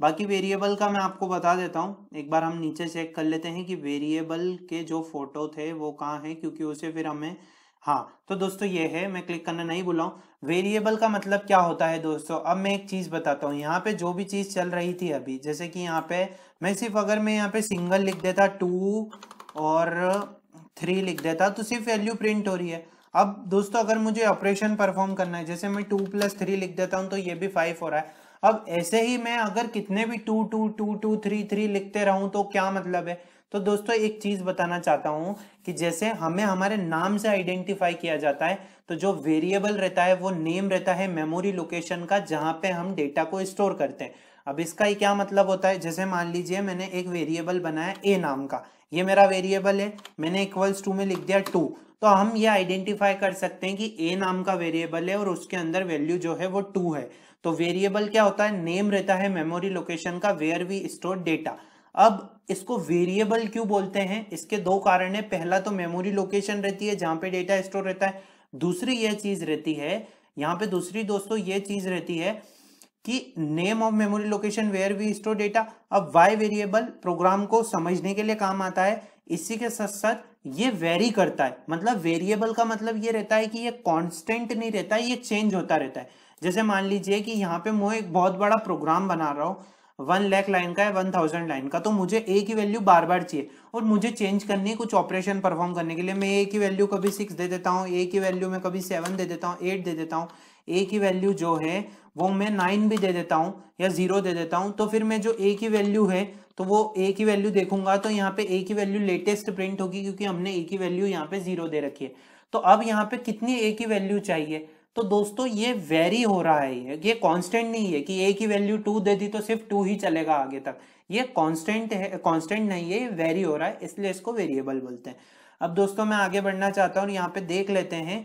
बाकी वेरिएबल का मैं आपको बता देता हूँ एक बार हम नीचे चेक कर लेते हैं कि वेरिएबल के जो फोटो थे वो कहाँ हैं क्योंकि उसे फिर हमें हाँ तो दोस्तों ये है मैं क्लिक करना नहीं बुलाऊँ वेरिएबल का मतलब क्या होता है दोस्तों अब मैं एक चीज़ बताता हूँ यहाँ पे जो भी चीज़ चल रही थी अभी जैसे कि यहाँ पे मैं सिर्फ अगर मैं यहाँ पे सिंगल लिख देता टू और थ्री लिख देता तो सिर्फ वैल्यू प्रिंट हो रही है अब दोस्तों अगर मुझे ऑपरेशन परफॉर्म करना है जैसे मैं टू प्लस थ्री लिख देता हूँ तो ये भी फाइव हो रहा है अब ऐसे ही मैं अगर कितने भी two two two two three three लिखते रहूं तो क्या मतलब है तो दोस्तों एक चीज बताना चाहता हूं कि जैसे हमें हमारे नाम से आइडेंटिफाई किया जाता है तो जो वेरिएबल रहता है वो नेम रहता है मेमोरी लोकेशन का जहां पे हम डेटा को स्टोर करते हैं अब इसका ही क्या मतलब होता है जैसे मान लीजिए मैंने एक वेरिएबल बनाया ए नाम का ये मेरा वेरिएबल है मैंने इक्वल्स टू में लिख दिया टू तो हम ये आइडेंटिफाई कर सकते हैं कि ए नाम का वेरिएबल है और उसके अंदर वैल्यू जो है वो टू है तो वेरिएबल क्या होता है नेम रहता है मेमोरी लोकेशन का वेयर वी स्टोर डेटा अब इसको वेरिएबल क्यों बोलते हैं इसके दो कारण है पहला तो मेमोरी लोकेशन रहती है जहां पे डेटा स्टोर रहता है दूसरी यह चीज रहती है यहाँ पे दूसरी दोस्तों ये चीज रहती है कि name of memory location where we store data अब वाई वेरिएबल प्रोग्राम को समझने के लिए काम आता है इसी के साथ साथ ये वेरी करता है मतलब वेरिएबल का मतलब ये रहता है कि ये कांस्टेंट नहीं रहता है ये चेंज होता रहता है जैसे मान लीजिए कि यहाँ पे मैं एक बहुत बड़ा प्रोग्राम बना रहा हूँ वन लैख लाइन का है वन थाउजेंड लाइन का तो मुझे ए की वैल्यू बार बार चाहिए और मुझे चेंज करनी है कुछ ऑपरेशन परफॉर्म करने के लिए मैं ए की वैल्यू कभी सिक्स दे देता हूँ ए की वैल्यू मैं कभी सेवन दे देता हूँ एट दे देता हूँ ए की वैल्यू जो है वो मैं नाइन भी दे देता हूँ या जीरो दे देता हूँ तो फिर मैं जो ए की वैल्यू है तो वो ए की वैल्यू देखूंगा तो यहाँ पे ए की वैल्यू लेटेस्ट प्रिंट होगी क्योंकि हमने ए की वैल्यू यहाँ पे जीरो दे रखी है तो अब यहाँ पे कितनी ए की वैल्यू चाहिए तो दोस्तों ये वेरी हो रहा है ये ये कांस्टेंट नहीं है कि ए की वैल्यू टू दे दी तो सिर्फ टू ही चलेगा आगे तक ये कांस्टेंट है कांस्टेंट नहीं है ये वेरी हो रहा है इसलिए इसको वेरिएबल बोलते हैं अब दोस्तों मैं आगे बढ़ना चाहता हूँ यहाँ पे देख लेते हैं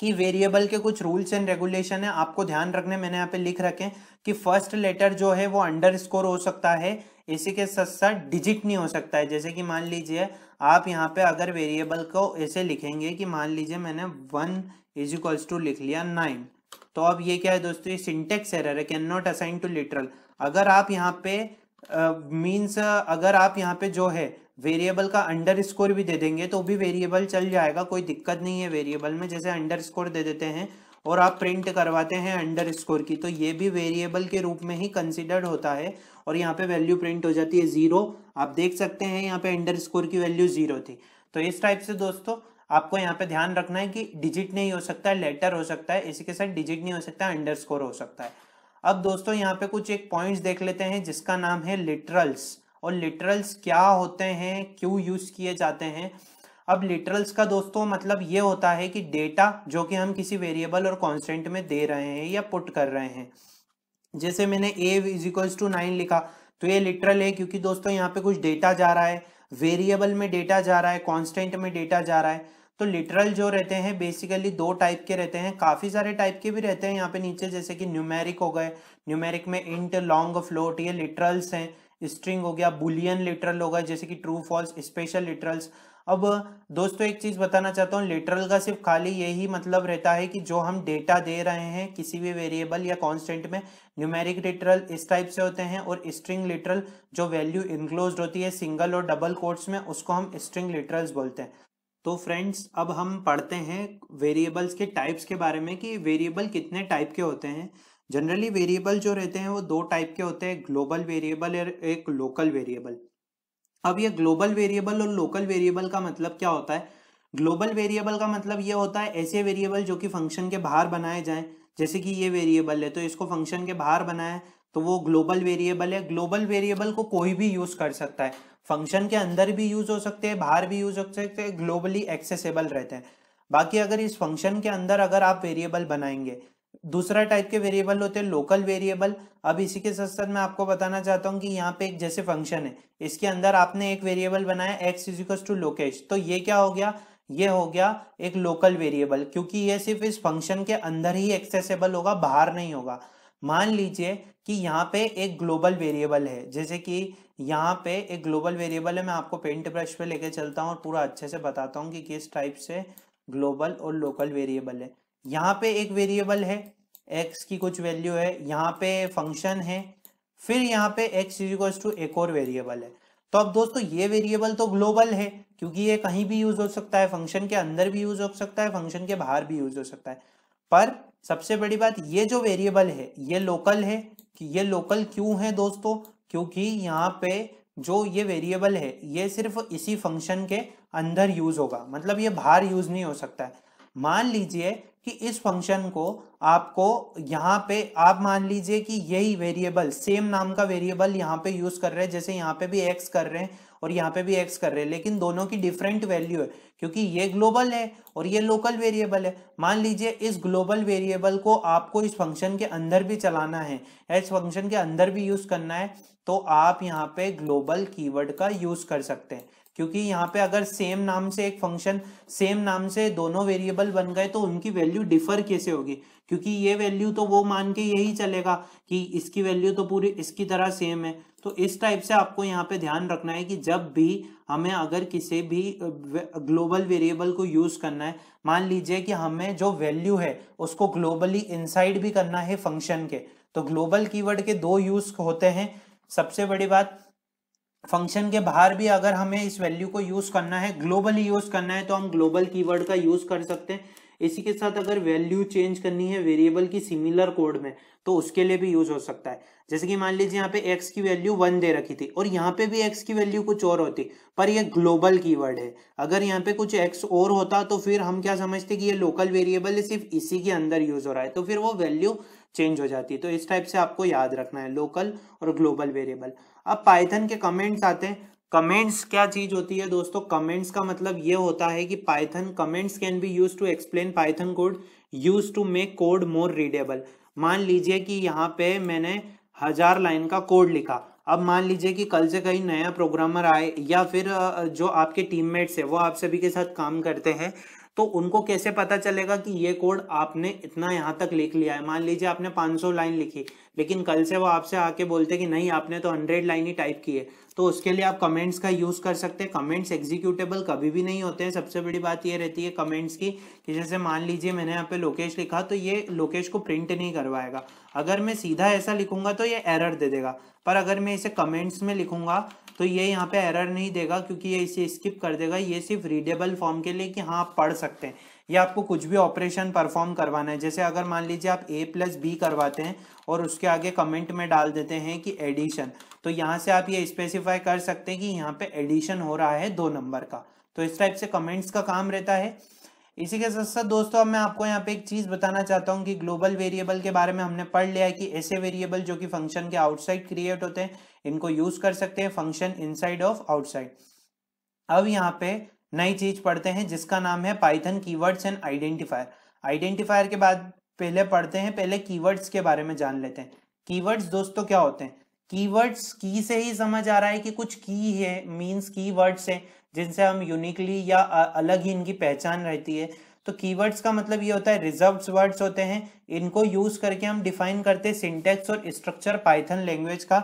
कि वेरिएबल के कुछ रूल्स एंड रेगुलेशन है आपको ध्यान रखने मैंने यहाँ पे लिख रखे कि फर्स्ट लेटर जो है वो अंडर स्कोर हो सकता है इसी के साथ साथ डिजिट नहीं हो सकता है जैसे कि मान लीजिए आप यहाँ पे अगर वेरिएबल को ऐसे लिखेंगे कि मान लीजिए मैंने वन इज इक्वल्स टू लिख लिया नाइन तो अब ये क्या है दोस्तों ये सिंटेक्स एरर है can not assign to literal अगर आप यहाँ पे मीन्स uh, अगर आप यहाँ पे जो है वेरिएबल का अंडर स्कोर भी दे देंगे तो भी वेरिएबल चल जाएगा कोई दिक्कत नहीं है वेरिएबल में जैसे अंडर स्कोर दे देते हैं और आप प्रिंट करवाते हैं अंडर स्कोर की तो ये भी वेरिएबल के रूप में ही कंसिडर्ड होता है और यहाँ पे वैल्यू प्रिंट हो जाती है ज़ीरो आप देख सकते हैं यहाँ पे अंडर स्कोर की वैल्यू ज़ीरो थी तो इस टाइप से दोस्तों आपको यहाँ पे ध्यान रखना है कि डिजिट नहीं हो सकता है लेटर हो सकता है इसी के साथ डिजिट नहीं हो सकता अंडरस्कोर हो सकता है अब दोस्तों यहाँ पे कुछ एक पॉइंट्स देख लेते हैं जिसका नाम है लिटरल्स और लिटरल्स क्या होते हैं क्यों यूज किए जाते हैं अब लिटरल्स का दोस्तों मतलब ये होता है कि डेटा जो कि हम किसी वेरिएबल और कॉन्स्टेंट में दे रहे हैं या पुट कर रहे हैं जैसे मैंने ए इज इक्वल्स टू नाइन लिखा तो ये लिटरल है क्योंकि दोस्तों यहाँ पे कुछ डेटा जा रहा है वेरिएबल में डेटा जा रहा है कॉन्स्टेंट में डेटा जा रहा है तो लिटरल जो रहते हैं बेसिकली दो टाइप के रहते हैं काफ़ी सारे टाइप के भी रहते हैं यहाँ पे नीचे जैसे कि न्यूमेरिक हो गए न्यूमेरिक में इंट लॉन्ग फ्लोट ये लिटरल्स हैं स्ट्रिंग हो गया बुलियन लिटरल हो गया जैसे कि ट्रू फॉल्स स्पेशल लिटरल्स अब दोस्तों एक चीज़ बताना चाहता हूँ लिटरल का सिर्फ खाली यही मतलब रहता है कि जो हम डेटा दे रहे हैं किसी भी वेरिएबल या कांस्टेंट में न्यूमेरिक लिटरल इस टाइप से होते हैं और स्ट्रिंग लिटरल जो वैल्यू इनक्लोज होती है सिंगल और डबल कोट्स में उसको हम स्ट्रिंग लिटरल्स बोलते हैं तो फ्रेंड्स अब हम पढ़ते हैं वेरिएबल्स के टाइप्स के बारे में कि वेरिएबल कितने टाइप के होते हैं जनरली वेरिएबल जो रहते हैं वो दो टाइप के होते हैं ग्लोबल वेरिएबल और एक लोकल वेरिएबल अब ये ग्लोबल वेरिएबल और लोकल वेरिएबल का मतलब क्या होता है ग्लोबल वेरिएबल का मतलब ये होता है ऐसे वेरिएबल जो कि फंक्शन के बाहर बनाए जाएं जैसे कि ये वेरिएबल है तो इसको फंक्शन के बाहर बनाए तो वो ग्लोबल वेरिएबल है ग्लोबल वेरिएबल को कोई भी यूज़ कर सकता है फंक्शन के अंदर भी यूज हो सकते हैं बाहर भी यूज हो सकते हैं ग्लोबली एक्सेसिबल रहते हैं बाकी अगर इस फंक्शन के अंदर अगर आप वेरिएबल बनाएंगे दूसरा टाइप के वेरिएबल होते हैं लोकल वेरिएबल अब इसी के साथ साथ मैं आपको बताना चाहता हूँ कि यहाँ पे एक जैसे फंक्शन है इसके अंदर आपने एक वेरिएबल बनाया एक्स इजिकल्स टू लोकेश तो ये क्या हो गया ये हो गया एक लोकल वेरिएबल क्योंकि ये सिर्फ इस फंक्शन के अंदर ही एक्सेसेबल होगा बाहर नहीं होगा मान लीजिए कि यहाँ पे एक ग्लोबल वेरिएबल है जैसे कि यहाँ पे एक ग्लोबल वेरिएबल है मैं आपको पेंट ब्रश पे लेके चलता हूँ और पूरा अच्छे से बताता हूँ कि किस टाइप से ग्लोबल और लोकल वेरिएबल है यहाँ पे एक वेरिएबल है एक्स की कुछ वैल्यू है यहाँ पे फंक्शन है फिर यहाँ पे एक्स इजिकल्स टू एक और वेरिएबल है तो अब दोस्तों ये वेरिएबल तो ग्लोबल है क्योंकि ये कहीं भी यूज हो सकता है फंक्शन के अंदर भी यूज हो सकता है फंक्शन के बाहर भी यूज हो सकता है पर सबसे बड़ी बात ये जो वेरिएबल है ये लोकल है कि ये लोकल क्यों है दोस्तों क्योंकि यहाँ पे जो ये वेरिएबल है ये सिर्फ इसी फंक्शन के अंदर यूज होगा मतलब ये बाहर यूज नहीं हो सकता है मान लीजिए कि इस फंक्शन को आपको यहाँ पे आप मान लीजिए कि यही वेरिएबल सेम नाम का वेरिएबल यहाँ पे यूज कर रहे हैं जैसे यहाँ पे भी एक्स कर रहे हैं और यहाँ पे भी एक्स कर रहे हैं लेकिन दोनों की डिफरेंट वैल्यू है क्योंकि ये ग्लोबल है और ये लोकल वेरिएबल है मान लीजिए इस ग्लोबल वेरिएबल को आपको इस फंक्शन के अंदर भी चलाना है इस फंक्शन के अंदर भी यूज करना है तो आप यहाँ पे ग्लोबल कीवर्ड का यूज कर सकते हैं क्योंकि यहाँ पे अगर सेम नाम से एक फंक्शन सेम नाम से दोनों वेरिएबल बन गए तो उनकी वैल्यू डिफर कैसे होगी क्योंकि ये वैल्यू तो वो मान के यही चलेगा कि इसकी वैल्यू तो पूरी इसकी तरह सेम है तो इस टाइप से आपको यहाँ पे ध्यान रखना है कि जब भी हमें अगर किसी भी ग्लोबल वेरिएबल को यूज़ करना है मान लीजिए कि हमें जो वैल्यू है उसको ग्लोबली इनसाइड भी करना है फंक्शन के तो ग्लोबल कीवर्ड के दो यूज होते हैं सबसे बड़ी बात फंक्शन के बाहर भी अगर हमें इस वैल्यू को यूज़ करना है ग्लोबली यूज़ करना है तो हम ग्लोबल कीवर्ड का यूज़ कर सकते हैं इसी के साथ अगर वैल्यू चेंज करनी है वेरिएबल की सिमिलर कोड में तो उसके लिए भी यूज हो सकता है जैसे कि मान लीजिए यहाँ पे एक्स की वैल्यू वन दे रखी थी और यहाँ पे भी एक्स की वैल्यू कुछ और होती पर ये ग्लोबल कीवर्ड है अगर यहाँ पे कुछ एक्स और होता तो फिर हम क्या समझते कि ये लोकल वेरिएबल है सिर्फ इसी के अंदर यूज हो रहा है तो फिर वो वैल्यू चेंज हो जाती है तो इस टाइप से आपको याद रखना है लोकल और ग्लोबल वेरिएबल अब पाइथन के कमेंट्स आते हैं कमेंट्स क्या चीज होती है दोस्तों कमेंट्स का मतलब ये होता है कि Python comments can be use to explain Python code use to make code more readable मान लीजिए कि यहाँ पे मैंने हजार लाइन का कोड लिखा अब मान लीजिए कि कल से कहीं नया प्रोग्रामर आए या फिर जो आपके टीममेट्स है वो आप सभी के साथ काम करते हैं तो उनको कैसे पता चलेगा कि ये कोड आपने इतना यहाँ तक लिख लिया है मान लीजिए आपने 500 लाइन लिखी लेकिन कल से वो आपसे आके बोलते कि नहीं आपने तो 100 लाइन ही टाइप की है तो उसके लिए आप कमेंट्स का यूज़ कर सकते हैं कमेंट्स एग्जीक्यूटेबल कभी भी नहीं होते हैं सबसे बड़ी बात ये रहती है कमेंट्स की कि जैसे मान लीजिए मैंने यहाँ पे लोकेश लिखा तो ये लोकेश को प्रिंट नहीं करवाएगा अगर मैं सीधा ऐसा लिखूंगा तो ये एरर दे देगा पर अगर मैं इसे कमेंट्स में लिखूंगा तो ये यहाँ पे एरर नहीं देगा क्योंकि ये इसे स्किप कर देगा ये सिर्फ रीडेबल फॉर्म के लिए कि हाँ आप पढ़ सकते हैं या आपको कुछ भी ऑपरेशन परफॉर्म करवाना है जैसे अगर मान लीजिए आप ए प्लस बी करवाते हैं और उसके आगे कमेंट में डाल देते हैं कि एडिशन तो यहाँ से आप ये स्पेसिफाई कर सकते हैं कि यहाँ पे एडिशन हो रहा है दो नंबर का तो इस टाइप से कमेंट्स का काम रहता है इसी के साथ साथ दोस्तों अब मैं आपको यहाँ पे एक चीज़ बताना चाहता हूँ कि ग्लोबल वेरिएबल के बारे में हमने पढ़ लिया है कि ऐसे वेरिएबल जो कि फंक्शन के आउटसाइड क्रिएट होते हैं इनको यूज़ कर सकते हैं फंक्शन इनसाइड ऑफ आउटसाइड अब यहाँ पे नई चीज पढ़ते हैं जिसका नाम है Python keywords and identifier identifier के बाद पहले पढ़ते हैं पहले कीवर्ड्स के बारे में जान लेते हैं कीवर्ड्स दोस्तों क्या होते हैं कीवर्ड्स की से ही समझ आ रहा है कि कुछ की है मींस कीवर्ड्स हैं जिनसे हम यूनिकली या अलग ही इनकी पहचान रहती है तो कीवर्ड्स का मतलब ये होता है रिजर्व वर्ड्स होते हैं इनको यूज करके हम डिफाइन करते हैं सिंटेक्स और स्ट्रक्चर पाइथन लैंग्वेज का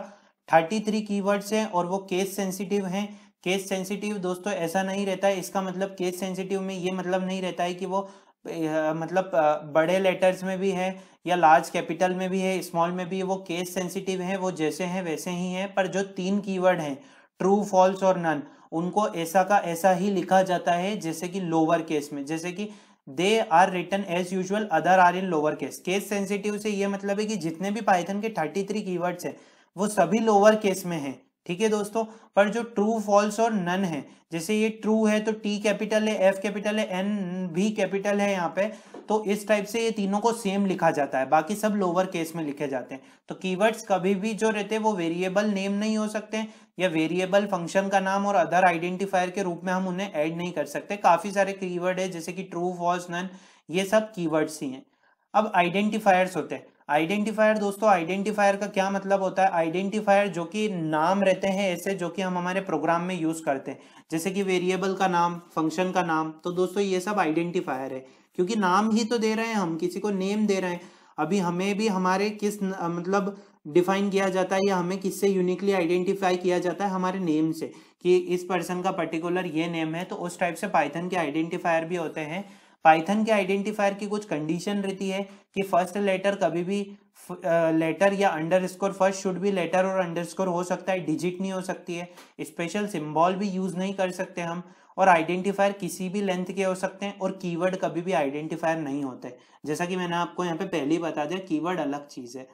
33 कीवर्ड्स हैं और वो केस सेंसिटिव हैं केस सेंसिटिव दोस्तों ऐसा नहीं रहता है इसका मतलब केस सेंसिटिव में ये मतलब नहीं रहता है कि वो मतलब बड़े लेटर्स में भी है या लार्ज कैपिटल में भी है स्मॉल में भी है वो केस सेंसिटिव है वो जैसे हैं वैसे ही हैं पर जो तीन कीवर्ड हैं ट्रू फॉल्स और नन उनको ऐसा का ऐसा ही लिखा जाता है जैसे कि लोअर केस में जैसे कि they are return as usual other are in lower case case sensitive से ये मतलब है कि जितने भी पाइथन के थर्टी थ्री कीवर्ड्स हैं वो सभी लोअर केस में हैं ठीक है दोस्तों पर जो ट्रू फॉल्स और नन है जैसे ये ट्रू है तो टी कैपिटल है एफ कैपिटल है एन भी कैपिटल है यहाँ पे तो इस टाइप से ये तीनों को सेम लिखा जाता है बाकी सब लोअर केस में लिखे जाते हैं तो कीवर्ड्स कभी भी जो रहते हैं वो वेरिएबल नेम नहीं हो सकते या वेरिएबल फंक्शन का नाम और अदर आइडेंटिफायर के रूप में हम उन्हें ऐड नहीं कर सकते काफी सारे कीवर्ड है जैसे कि ट्रू फॉल्स नन ये सब कीवर्ड्स ही हैं अब आइडेंटिफायर्स होते हैं आइडेंटिफायर दोस्तों आइडेंटिफायर का क्या मतलब होता है आइडेंटिफायर जो कि नाम रहते हैं ऐसे जो कि हम हमारे प्रोग्राम में यूज करते हैं जैसे कि वेरिएबल का नाम फंक्शन का नाम तो दोस्तों ये सब आइडेंटिफायर है क्योंकि नाम ही तो दे रहे हैं हम किसी को नेम दे रहे हैं अभी हमें भी हमारे किस न, मतलब डिफाइन किया जाता है या हमें किससे यूनिकली आइडेंटिफाई किया जाता है हमारे नेम से कि इस पर्सन का पर्टिकुलर ये नेम है तो उस टाइप से पाइथन के आइडेंटिफायर भी होते हैं पाइथन के आइडेंटिफायर की कुछ कंडीशन रहती है कि फर्स्ट लेटर कभी भी लेटर या अंडर स्कोर फर्स्ट शुड भी लेटर और अंडर स्कोर हो सकता है डिजिट नहीं हो सकती है स्पेशल सिम्बॉल भी यूज नहीं कर सकते हम और आइडेंटिफायर किसी भी लेंथ के हो सकते हैं और कीवर्ड कभी भी आइडेंटिफायर नहीं होते जैसा कि मैंने आपको यहाँ पे पहले ही बता दिया कीवर्ड अलग चीज़ है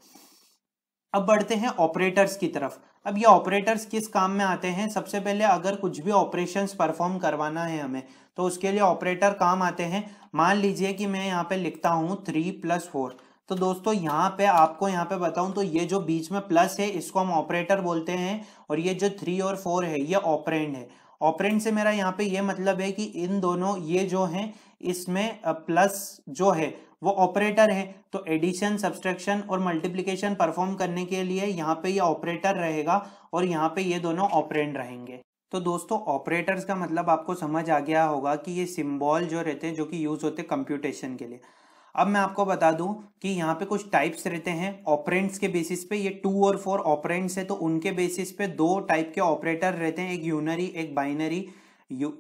अब बढ़ते हैं ऑपरेटर्स की तरफ अब ये ऑपरेटर्स किस काम में आते हैं सबसे पहले अगर कुछ भी ऑपरेशंस परफॉर्म करवाना है हमें तो उसके लिए ऑपरेटर काम आते हैं मान लीजिए कि मैं यहाँ पे लिखता हूँ थ्री प्लस फोर तो दोस्तों यहाँ पे आपको यहाँ पे बताऊं तो ये जो बीच में प्लस है इसको हम ऑपरेटर बोलते हैं और ये जो थ्री और फोर है ये ऑपरेंड है ऑपरेंड से मेरा यहाँ पे ये मतलब है कि इन दोनों ये जो है इसमें प्लस जो है वो ऑपरेटर है तो एडिशन सब्सट्रैक्शन और मल्टीप्लिकेशन परफॉर्म करने के लिए यहाँ पे ये ऑपरेटर रहेगा और यहाँ पे ये दोनों ऑपरेंड रहेंगे तो दोस्तों ऑपरेटर्स का मतलब आपको समझ आ गया होगा कि ये सिम्बॉल जो रहते हैं जो कि यूज़ होते हैं कंप्यूटेशन के लिए अब मैं आपको बता दूं कि यहाँ पे कुछ टाइप्स रहते हैं ऑपरेंट्स के बेसिस पे ये टू और फोर ऑपरेंट्स है तो उनके बेसिस पे दो टाइप के ऑपरेटर रहते हैं एक यूनरी एक बाइनरी यू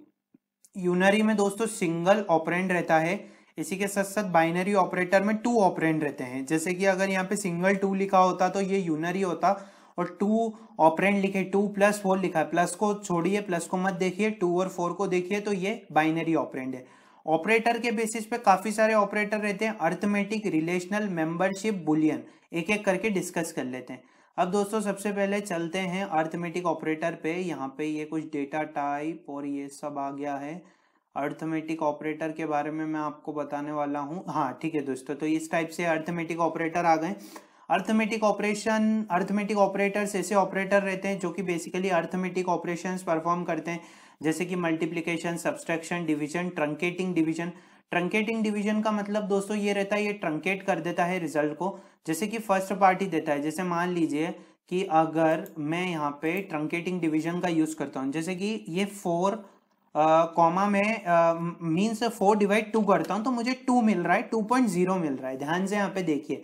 यूनरी में दोस्तों सिंगल ऑपरेंट रहता है इसी के साथ साथ बाइनरी ऑपरेटर में टू ऑपरेंट रहते हैं जैसे कि अगर यहाँ पे सिंगल टू लिखा होता तो ये यूनरी होता और टू ऑपरेंट लिखे टू प्लस फोर लिखा है प्लस को छोड़िए प्लस को मत देखिए टू और फोर को देखिए तो ये बाइनरी ऑपरेंट है ऑपरेटर के बेसिस पे काफी सारे ऑपरेटर रहते हैं अर्थमेटिक रिलेशनल मेंबरशिप बुलियन एक एक करके डिस्कस कर लेते हैं अब दोस्तों सबसे पहले चलते हैं अर्थमेटिक ऑपरेटर पे यहाँ पे ये कुछ डेटा टाइप और ये सब आ गया है अर्थमेटिक ऑपरेटर के बारे में मैं आपको बताने वाला हूँ हाँ ठीक है दोस्तों तो इस टाइप से अर्थमेटिक ऑपरेटर आ गए अर्थमेटिक ऑपरेशन अर्थमेटिक ऑपरेटर्स ऐसे ऑपरेटर रहते हैं जो कि बेसिकली अर्थमेटिक ऑपरेशंस परफॉर्म करते हैं जैसे कि multiplication subtraction division truncating division truncating division का मतलब दोस्तों ये रहता है ये ट्रंकेट कर देता है रिजल्ट को जैसे कि फर्स्ट पार्टी देता है जैसे मान लीजिए कि अगर मैं यहाँ पे ट्रंकेटिंग डिवीजन का यूज करता हूँ जैसे कि ये फोर कॉमा में मीन्स फोर डिवाइड टू करता हूँ तो मुझे टू मिल रहा है टू पॉइंट जीरो मिल रहा है ध्यान से यहाँ पे देखिए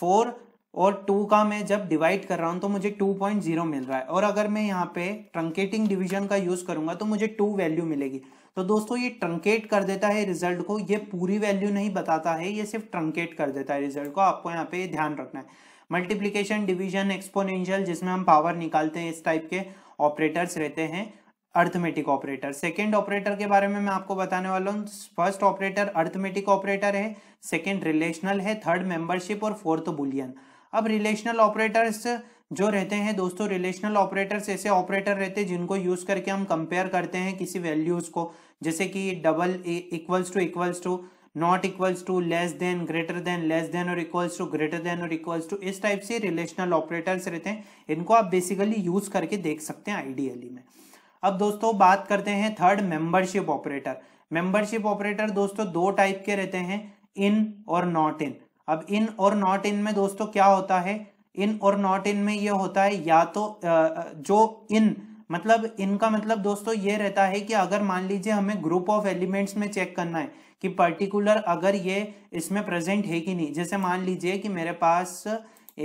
फोर और टू का मैं जब डिवाइड कर रहा हूँ तो मुझे टू पॉइंट जीरो मिल रहा है और अगर मैं यहाँ पे ट्रंकेटिंग डिवीजन का यूज़ करूंगा तो मुझे टू वैल्यू मिलेगी तो दोस्तों ये ट्रंकेट कर देता है रिजल्ट को ये पूरी वैल्यू नहीं बताता है ये सिर्फ ट्रंकेट कर देता है रिजल्ट को आपको यहाँ पे ध्यान रखना है मल्टीप्लीकेशन डिविजन एक्सपोनेंशियल जिसमें हम पावर निकालते हैं इस टाइप के ऑपरेटर्स रहते हैं अर्थमेटिक ऑपरेटर सेकेंड ऑपरेटर के बारे में मैं आपको बताने वाला हूँ फर्स्ट ऑपरेटर अर्थमेटिक ऑपरेटर है सेकेंड रिलेशनल है थर्ड मेंबरशिप और फोर्थ बुलियन अब रिलेशनल ऑपरेटर्स जो रहते हैं दोस्तों रिलेशनल ऑपरेटर्स ऐसे ऑपरेटर रहते हैं जिनको यूज करके हम कंपेयर करते हैं किसी वैल्यूज को जैसे कि double equals to equals to not equals to less than greater than less than और इक्वल्स टू ग्रेटर देन और इक्वल्स टू इस टाइप से रिलेशनल ऑपरेटर्स रहते हैं इनको आप बेसिकली यूज करके देख सकते हैं आइडियली में अब दोस्तों बात करते हैं third membership operator membership operator दोस्तों दो टाइप के रहते हैं इन और नॉट इन अब इन और नॉट इन में दोस्तों क्या होता है इन और नॉट इन में ये होता है या तो जो इन मतलब इनका मतलब दोस्तों ये रहता है कि अगर मान लीजिए हमें ग्रुप ऑफ एलिमेंट्स में चेक करना है कि पर्टिकुलर अगर ये इसमें प्रेजेंट है कि नहीं जैसे मान लीजिए कि मेरे पास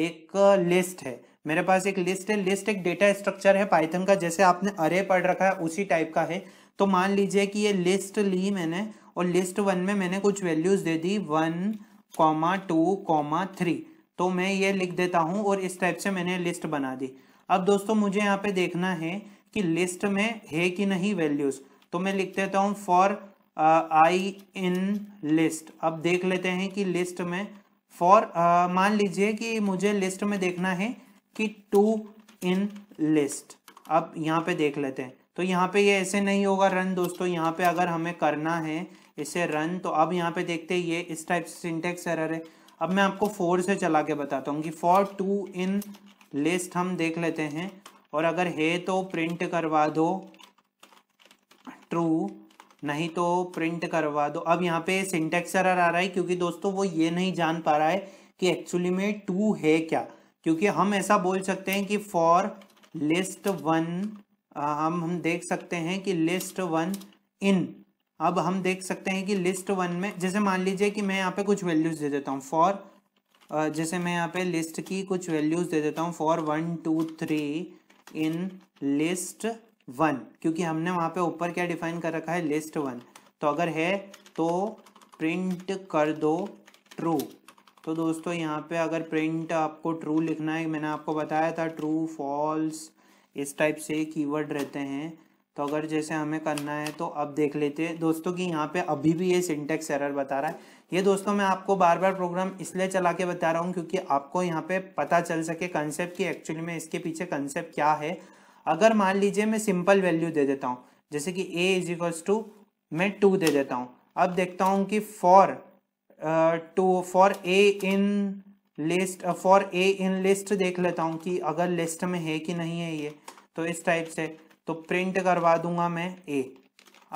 एक लिस्ट है मेरे पास एक लिस्ट है लिस्ट एक डेटा स्ट्रक्चर है पाइथन का जैसे आपने अरे पढ़ रखा है उसी टाइप का है तो मान लीजिए कि ये लिस्ट ली मैंने और लिस्ट वन में मैंने कुछ वैल्यूज दे दी one comma two comma three तो मैं ये लिख देता हूँ और इस टाइप से मैंने लिस्ट बना दी अब दोस्तों मुझे यहाँ पे देखना है कि लिस्ट में है कि नहीं वैल्यूज तो मैं लिख देता हूँ फॉर आई इन लिस्ट अब देख लेते हैं कि लिस्ट में फॉर uh, मान लीजिए कि मुझे लिस्ट में देखना है कि टू इन लिस्ट अब यहाँ पे देख लेते हैं तो यहाँ पे ये ऐसे नहीं होगा रन दोस्तों यहाँ पे अगर हमें करना है इसे रन तो अब यहाँ पे देखते हैं ये इस टाइप से सिंटेक्स एरर है अब मैं आपको फोर से चला के बताता हूँ कि फॉर टू इन लिस्ट हम देख लेते हैं और अगर है तो प्रिंट करवा दो ट्रू नहीं तो प्रिंट करवा दो अब यहाँ पे सिंटेक्स एरर आ रहा है क्योंकि दोस्तों वो ये नहीं जान पा रहा है कि एक्चुअली में टू है क्या क्योंकि हम ऐसा बोल सकते हैं कि फॉर लिस्ट वन हम हम देख सकते हैं कि लिस्ट वन इन अब हम देख सकते हैं कि लिस्ट वन में जैसे मान लीजिए कि मैं यहाँ पे कुछ वैल्यूज दे देता हूँ फॉर जैसे मैं यहाँ पे लिस्ट की कुछ वैल्यूज दे देता हूँ for one two three in list one क्योंकि हमने वहाँ पे ऊपर क्या डिफाइन कर रखा है लिस्ट वन तो अगर है तो प्रिंट कर दो ट्रू तो दोस्तों यहाँ पे अगर प्रिंट आपको ट्रू लिखना है मैंने आपको बताया था ट्रू फॉल्स इस टाइप से कीवर्ड रहते हैं तो अगर जैसे हमें करना है तो अब देख लेते हैं दोस्तों कि यहाँ पे अभी भी ये सिंटेक्स एरर बता रहा है ये दोस्तों मैं आपको बार बार प्रोग्राम इसलिए चला के बता रहा हूँ क्योंकि आपको यहाँ पे पता चल सके कंसेप्ट की एक्चुअली में इसके पीछे कंसेप्ट क्या है अगर मान लीजिए मैं सिंपल वैल्यू दे देता हूँ जैसे कि ए इज इक्वल्स टू मैं टू दे देता हूँ अब देखता हूँ कि for two for A in list for A in list देख लेता हूँ कि अगर लिस्ट में है कि नहीं है ये तो इस टाइप से तो प्रिंट करवा दूंगा मैं ए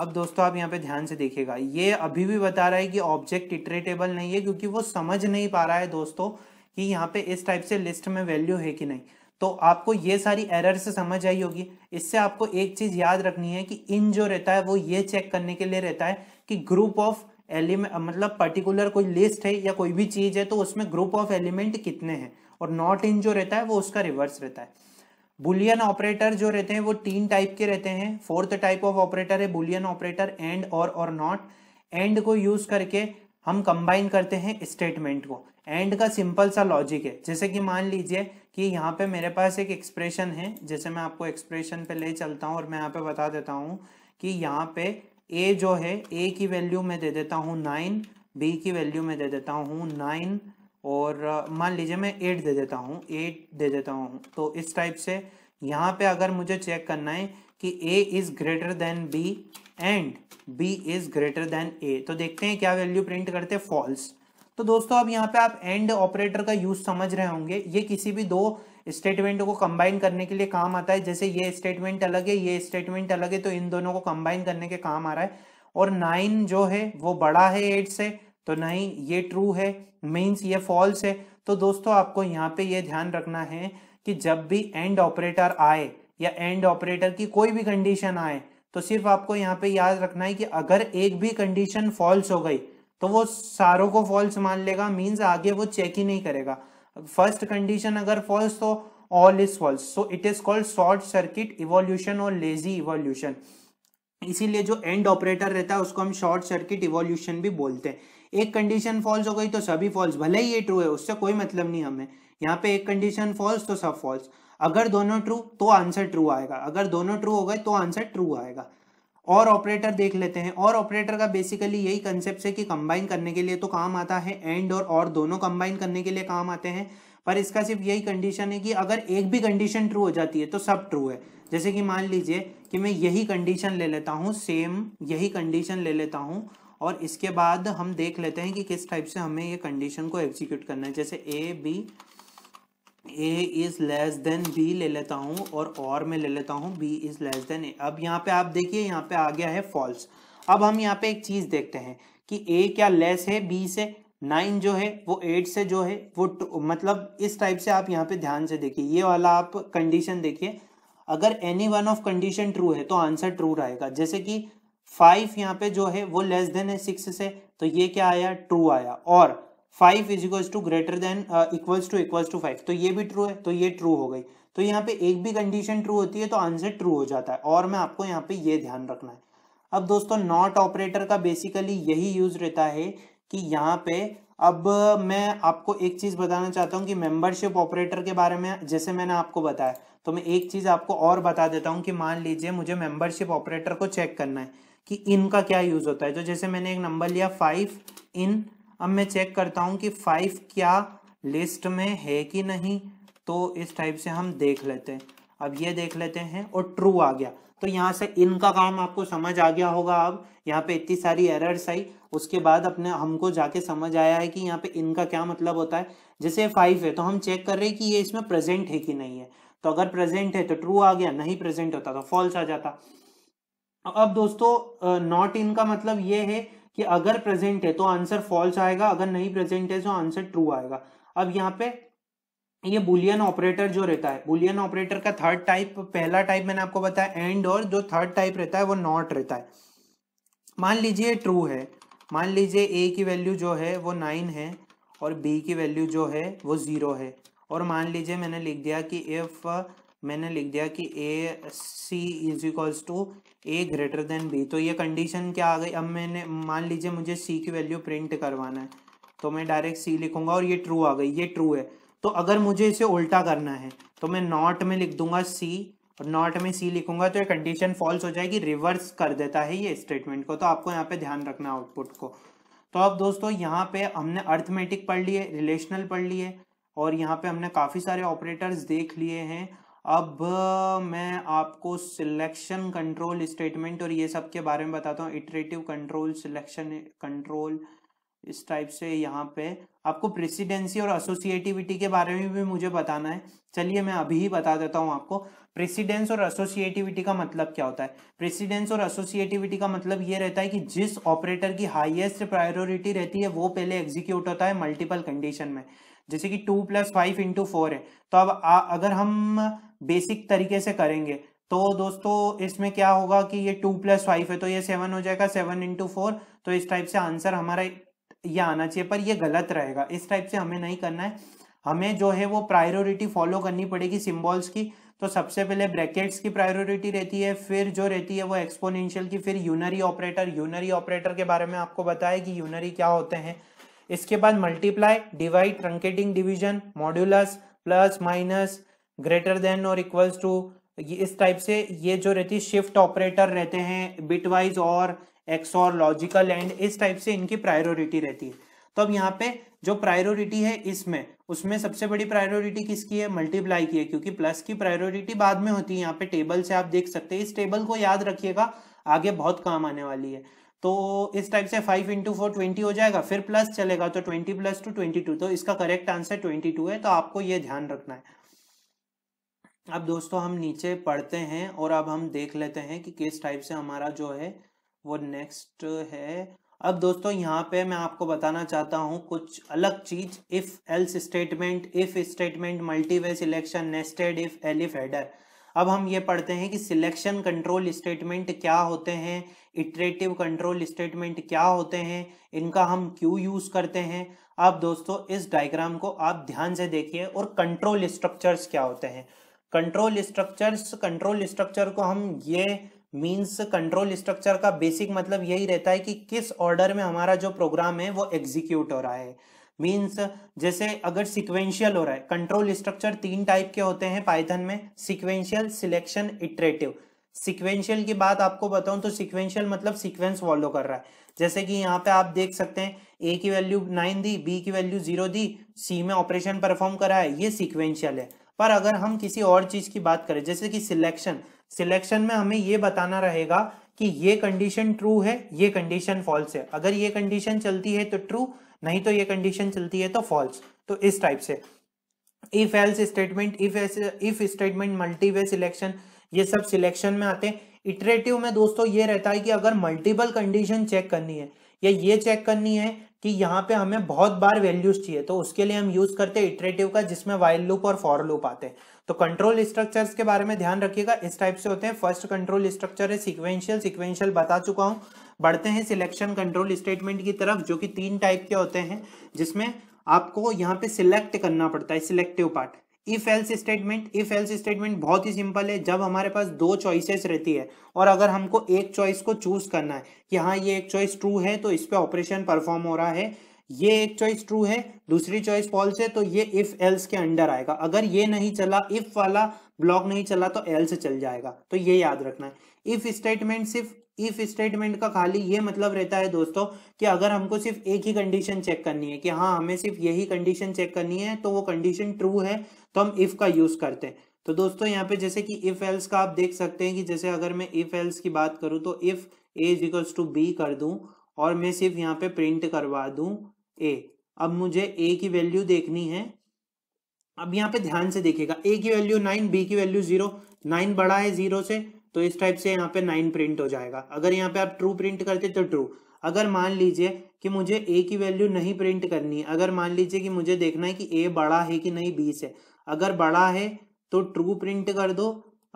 अब दोस्तों आप यहाँ पे ध्यान से देखिएगा ये अभी भी बता रहा है कि ऑब्जेक्ट इटरेटेबल नहीं है क्योंकि वो समझ नहीं पा रहा है दोस्तों कि यहाँ पे इस टाइप से लिस्ट में वैल्यू है कि नहीं तो आपको ये सारी एरर से समझ आई होगी इससे आपको एक चीज याद रखनी है कि इन जो रहता है वो ये चेक करने के लिए रहता है कि ग्रुप ऑफ एलिमेंट मतलब पर्टिकुलर कोई लिस्ट है या कोई भी चीज है तो उसमें ग्रुप ऑफ एलिमेंट कितने हैं और नॉट इन जो रहता है वो उसका रिवर्स रहता है बुलियन ऑपरेटर जो रहते हैं वो तीन टाइप के रहते हैं फोर्थ टाइप ऑफ ऑपरेटर है बुलियन ऑपरेटर एंड और और नॉट एंड को यूज करके हम कंबाइन करते हैं स्टेटमेंट को एंड का सिंपल सा लॉजिक है जैसे कि मान लीजिए कि यहाँ पे मेरे पास एक एक्सप्रेशन है जैसे मैं आपको एक्सप्रेशन पे ले चलता हूँ और मैं यहाँ पे बता देता हूँ कि यहाँ पे ए जो है ए की वैल्यू मैं दे देता हूँ नाइन बी की वैल्यू मैं दे देता हूँ नाइन और मान लीजिए मैं एट दे देता हूँ एट दे देता हूँ तो इस टाइप से यहाँ पे अगर मुझे चेक करना है कि A is greater than B and B is greater than A तो देखते हैं क्या वैल्यू प्रिंट करते हैं फॉल्स तो दोस्तों अब यहाँ पे आप एंड ऑपरेटर का यूज समझ रहे होंगे ये किसी भी दो स्टेटमेंट को कंबाइन करने के लिए काम आता है जैसे ये स्टेटमेंट अलग है ये स्टेटमेंट अलग है तो इन दोनों को कंबाइन करने के काम आ रहा है और नाइन जो है वो बड़ा है एट से तो नहीं ये ट्रू है मीन्स ये फॉल्स है तो दोस्तों आपको यहाँ पे ये ध्यान रखना है कि जब भी एंड ऑपरेटर आए या एंड ऑपरेटर की कोई भी कंडीशन आए तो सिर्फ आपको यहाँ पे याद रखना है कि अगर एक भी कंडीशन फॉल्स हो गई तो वो सारों को फॉल्स मान लेगा मीन्स आगे वो चेक ही नहीं करेगा फर्स्ट कंडीशन अगर फॉल्स तो all is false so it is called short circuit evolution और लेजी इवोल्यूशन इसीलिए जो एंड ऑपरेटर रहता है उसको हम शॉर्ट सर्किट इवोल्यूशन भी बोलते हैं एक कंडीशन फॉल्स हो गई तो सभी फॉल्स भले ही ये ट्रू है उससे कोई मतलब नहीं हमें यहाँ पे एक कंडीशन फॉल्स तो सब फॉल्स अगर दोनों ट्रू तो आंसर ट्रू आएगा अगर दोनों ट्रू हो गए तो आंसर ट्रू आएगा और ऑपरेटर देख लेते हैं और ऑपरेटर का बेसिकली यही कंसेप्ट है कि कंबाइन करने के लिए तो काम आता है एंड और और दोनों कंबाइन करने के लिए काम आते हैं पर इसका सिर्फ यही कंडीशन है कि अगर एक भी कंडीशन ट्रू हो जाती है तो सब ट्रू है जैसे कि मान लीजिए कि मैं यही कंडीशन ले लेता हूँ सेम यही कंडीशन ले लेता हूँ और इसके बाद हम देख लेते हैं कि किस टाइप से हमें ये कंडीशन को एग्जीक्यूट करना है जैसे A B A is less than B ले लेता हूँ और और में ले लेता हूँ B is less than A अब यहाँ पे आप देखिए यहाँ पे आ गया है फॉल्स अब हम यहाँ पे एक चीज़ देखते हैं कि ए क्या लेस है बी से नाइन जो है वो एट से जो है वो मतलब इस टाइप से आप यहाँ पे ध्यान से देखिए ये वाला आप कंडीशन देखिए अगर any one of condition true है तो आंसर ट्रू रहेगा जैसे कि फाइव यहाँ पे जो है वो लेस देन है सिक्स से तो ये क्या आया ट्रू आया और five is equals to greater than equals to equals to five तो ये भी ट्रू है तो ये ट्रू हो गई तो यहाँ पे एक भी कंडीशन ट्रू होती है तो आंसर ट्रू हो जाता है और मैं आपको यहाँ पे ये ध्यान रखना है अब दोस्तों नॉट ऑपरेटर का बेसिकली यही यूज रहता है कि यहाँ पे अब मैं आपको एक चीज बताना चाहता हूँ कि मेंबरशिप ऑपरेटर के बारे में जैसे मैंने आपको बताया तो मैं एक चीज आपको और बता देता हूँ कि मान लीजिए मुझे मेंबरशिप ऑपरेटर को चेक करना है कि इनका क्या यूज़ होता है तो जैसे मैंने एक नंबर लिया फाइव इन अब मैं चेक करता हूँ कि फाइव क्या लिस्ट में है कि नहीं तो इस टाइप से हम देख लेते हैं अब ये देख लेते हैं और ट्रू आ गया तो यहाँ से इनका काम आपको समझ आ गया होगा अब यहाँ पे इतनी सारी एरर्स आई उसके बाद अपने हमको जाके समझ आया है कि यहाँ पे इनका क्या मतलब होता है जैसे फाइव है तो हम चेक कर रहे हैं कि ये इसमें प्रेजेंट है कि नहीं है तो अगर प्रेजेंट है तो ट्रू आ गया नहीं प्रेजेंट होता तो फॉल्स आ जाता अब दोस्तों नॉट इन का मतलब ये है कि अगर प्रेजेंट है तो आंसर फॉल्स आएगा अगर नहीं प्रेजेंट है तो आंसर ट्रू आएगा अब यहाँ पे ये बुलियन ऑपरेटर जो रहता है बुलियन ऑपरेटर का थर्ड टाइप पहला टाइप मैंने आपको बताया एंड और जो थर्ड टाइप रहता है वो नॉट रहता है मान लीजिए ट्रू है मान लीजिए ए की वैल्यू जो है वो नाइन है और बी की वैल्यू जो है वो ज़ीरो है और मान लीजिए मैंने लिख दिया कि इफ़ मैंने लिख दिया कि A C is equals to A greater than B तो ये कंडीशन क्या आ गई अब मैंने मान लीजिए मुझे सी की वैल्यू प्रिंट करवाना है तो मैं डायरेक्ट सी लिखूंगा और ये ट्रू आ गई ये ट्रू है तो अगर मुझे इसे उल्टा करना है तो मैं नॉट में लिख दूंगा सी और नॉट में सी लिखूंगा तो ये कंडीशन फॉल्स हो जाएगी रिवर्स कर देता है ये स्टेटमेंट को तो आपको यहाँ पे ध्यान रखना आउटपुट को तो अब दोस्तों यहाँ पे हमने अर्थमेटिक पढ़ लिए रिलेशनल पढ़ लिए और यहाँ पे हमने काफ़ी सारे ऑपरेटर्स देख लिए हैं अब मैं आपको सिलेक्शन कंट्रोल स्टेटमेंट और ये सब के बारे में बताता हूँ इटरेटिव कंट्रोल सिलेक्शन कंट्रोल इस टाइप से यहाँ पे आपको प्रेसिडेंसी और एसोसिएटिविटी के बारे में भी मुझे बताना है चलिए मैं अभी ही बता देता हूँ आपको प्रेसिडेंस और एसोसिएटिविटी का मतलब क्या होता है प्रेसिडेंस और एसोसिएटिविटी का मतलब ये रहता है कि जिस ऑपरेटर की हाईएस्ट प्रायोरिटी रहती है वो पहले एग्जीक्यूट होता है मल्टीपल कंडीशन में जैसे कि two plus five into four है तो अब आ, अगर हम बेसिक तरीके से करेंगे तो दोस्तों इसमें क्या होगा कि ये टू प्लस फाइव है तो ये सेवन हो जाएगा सेवन इंटू फोर तो इस टाइप से आंसर हमारा ये आना चाहिए पर ये गलत रहेगा इस टाइप से हमें नहीं करना है हमें जो है वो प्रायोरिटी फॉलो करनी पड़ेगी सिम्बॉल्स की तो सबसे पहले ब्रैकेट्स की प्रायोरिटी रहती है फिर जो रहती है वो एक्सपोनेंशियल की फिर यूनरी ऑपरेटर यूनरी ऑपरेटर के बारे में आपको बताया कि यूनरी क्या होते हैं इसके बाद multiply divide truncating division modulus plus minus greater than और इक्वल्स टू इस टाइप से ये जो रहती है शिफ्ट ऑपरेटर रहते हैं बिटवाइज और एक्स और लॉजिकल एंड इस टाइप से इनकी प्रायोरिटी रहती है तो अब यहाँ पे जो प्रायोरिटी है इसमें उसमें सबसे बड़ी प्रायोरिटी किसकी है मल्टीप्लाई की है क्योंकि प्लस की प्रायोरिटी बाद में होती है यहाँ पे टेबल से आप देख सकते हैं इस टेबल को याद रखिएगा आगे बहुत काम आने वाली है तो इस टाइप से फाइव इंटू फोर ट्वेंटी हो जाएगा फिर प्लस चलेगा तो twenty plus two twenty two तो इसका करेक्ट आंसर ट्वेंटी टू है तो आपको ये ध्यान रखना है अब दोस्तों हम नीचे पढ़ते हैं और अब हम देख लेते हैं कि किस टाइप से हमारा जो है वो नेक्स्ट है अब दोस्तों यहाँ पे मैं आपको बताना चाहता हूँ कुछ अलग चीज if else statement if statement multiway selection nested if elif header अब हम ये पढ़ते हैं कि सिलेक्शन कंट्रोल स्टेटमेंट क्या होते हैं इटरेटिव कंट्रोल स्टेटमेंट क्या होते हैं इनका हम क्यों यूज़ करते हैं अब दोस्तों इस डायग्राम को आप ध्यान से देखिए और कंट्रोल स्ट्रक्चर्स क्या होते हैं कंट्रोल स्ट्रक्चर्स कंट्रोल स्ट्रक्चर को हम ये मीन्स कंट्रोल स्ट्रक्चर का बेसिक मतलब यही रहता है कि किस ऑर्डर में हमारा जो प्रोग्राम है वो एग्जीक्यूट हो रहा है मीन्स जैसे अगर सिक्वेंशियल हो रहा है कंट्रोल स्ट्रक्चर तीन टाइप के होते हैं पाइथन में सिक्वेंशियल सिलेक्शन इटरेटिव सिक्वेंशियल की बात आपको बताऊं तो सिक्वेंशियल मतलब सिक्वेंस फॉलो कर रहा है जैसे कि यहाँ पे आप देख सकते हैं ए की वैल्यू नाइन दी बी की वैल्यू जीरो दी सी में ऑपरेशन परफॉर्म करा है ये सिक्वेंशियल है पर अगर हम किसी और चीज की बात करें जैसे कि सिलेक्शन सिलेक्शन में हमें ये बताना रहेगा कि ये कंडीशन ट्रू है ये कंडीशन फॉल्स है अगर ये कंडीशन चलती है तो ट्रू नहीं तो ये कंडीशन चलती है तो फॉल्स तो इस टाइप से if else statement if if statement multiway selection ये सब सिलेक्शन में आते हैं इटरेटिव में दोस्तों ये रहता है कि अगर मल्टीपल कंडीशन चेक करनी है या ये चेक करनी है कि यहाँ पे हमें बहुत बार वैल्यूज चाहिए तो उसके लिए हम यूज करते हैं इटरेटिव का जिसमें वाइल लूप और फॉर लूप आते हैं तो कंट्रोल स्ट्रक्चर्स के बारे में ध्यान रखिएगा इस टाइप से होते हैं फर्स्ट कंट्रोल स्ट्रक्चर है सीक्वेंशियल सीक्वेंशियल बता चुका हूँ बढ़ते हैं सिलेक्शन कंट्रोल स्टेटमेंट की तरफ जो कि तीन टाइप के होते हैं जिसमें आपको यहाँ पे सिलेक्ट करना पड़ता है selective part if else statement if else statement बहुत ही सिंपल है जब हमारे पास दो चॉइसेस रहती है और अगर हमको एक चॉइस को चूज करना है कि हाँ ये एक चॉइस ट्रू है तो इस पर ऑपरेशन परफॉर्म हो रहा है ये एक चॉइस ट्रू है दूसरी चॉइस फॉल्स है तो ये इफ एल्स के अंडर आएगा अगर ये नहीं चला इफ वाला ब्लॉक नहीं चला तो एल्स चल जाएगा तो ये याद रखना है इफ स्टेटमेंट सिर्फ इफ स्टेटमेंट का खाली ये मतलब रहता है दोस्तों कि अगर हमको सिर्फ एक ही कंडीशन चेक करनी है कि हाँ हमें सिर्फ यही कंडीशन चेक करनी है तो वो कंडीशन ट्रू है तो हम इफ का यूज करते हैं तो दोस्तों यहाँ पे जैसे कि इफ एल्स का आप देख सकते हैं कि जैसे अगर मैं इफ एल्स की बात करूँ तो if A is equals to B कर दूँ और मैं सिर्फ यहाँ पे प्रिंट करवा दूँ ए अब मुझे ए की वैल्यू देखनी है अब यहाँ पे ध्यान से देखिएगा ए की वैल्यू नाइन बी की वैल्यू जीरो नाइन बड़ा है जीरो से तो इस टाइप से यहाँ पे नाइन प्रिंट हो जाएगा अगर यहाँ पे आप ट्रू प्रिंट करते तो ट्रू अगर मान लीजिए कि मुझे ए की वैल्यू नहीं प्रिंट करनी है अगर मान लीजिए कि मुझे देखना है कि ए बड़ा है कि नहीं बीस है अगर बड़ा है तो ट्रू प्रिंट कर दो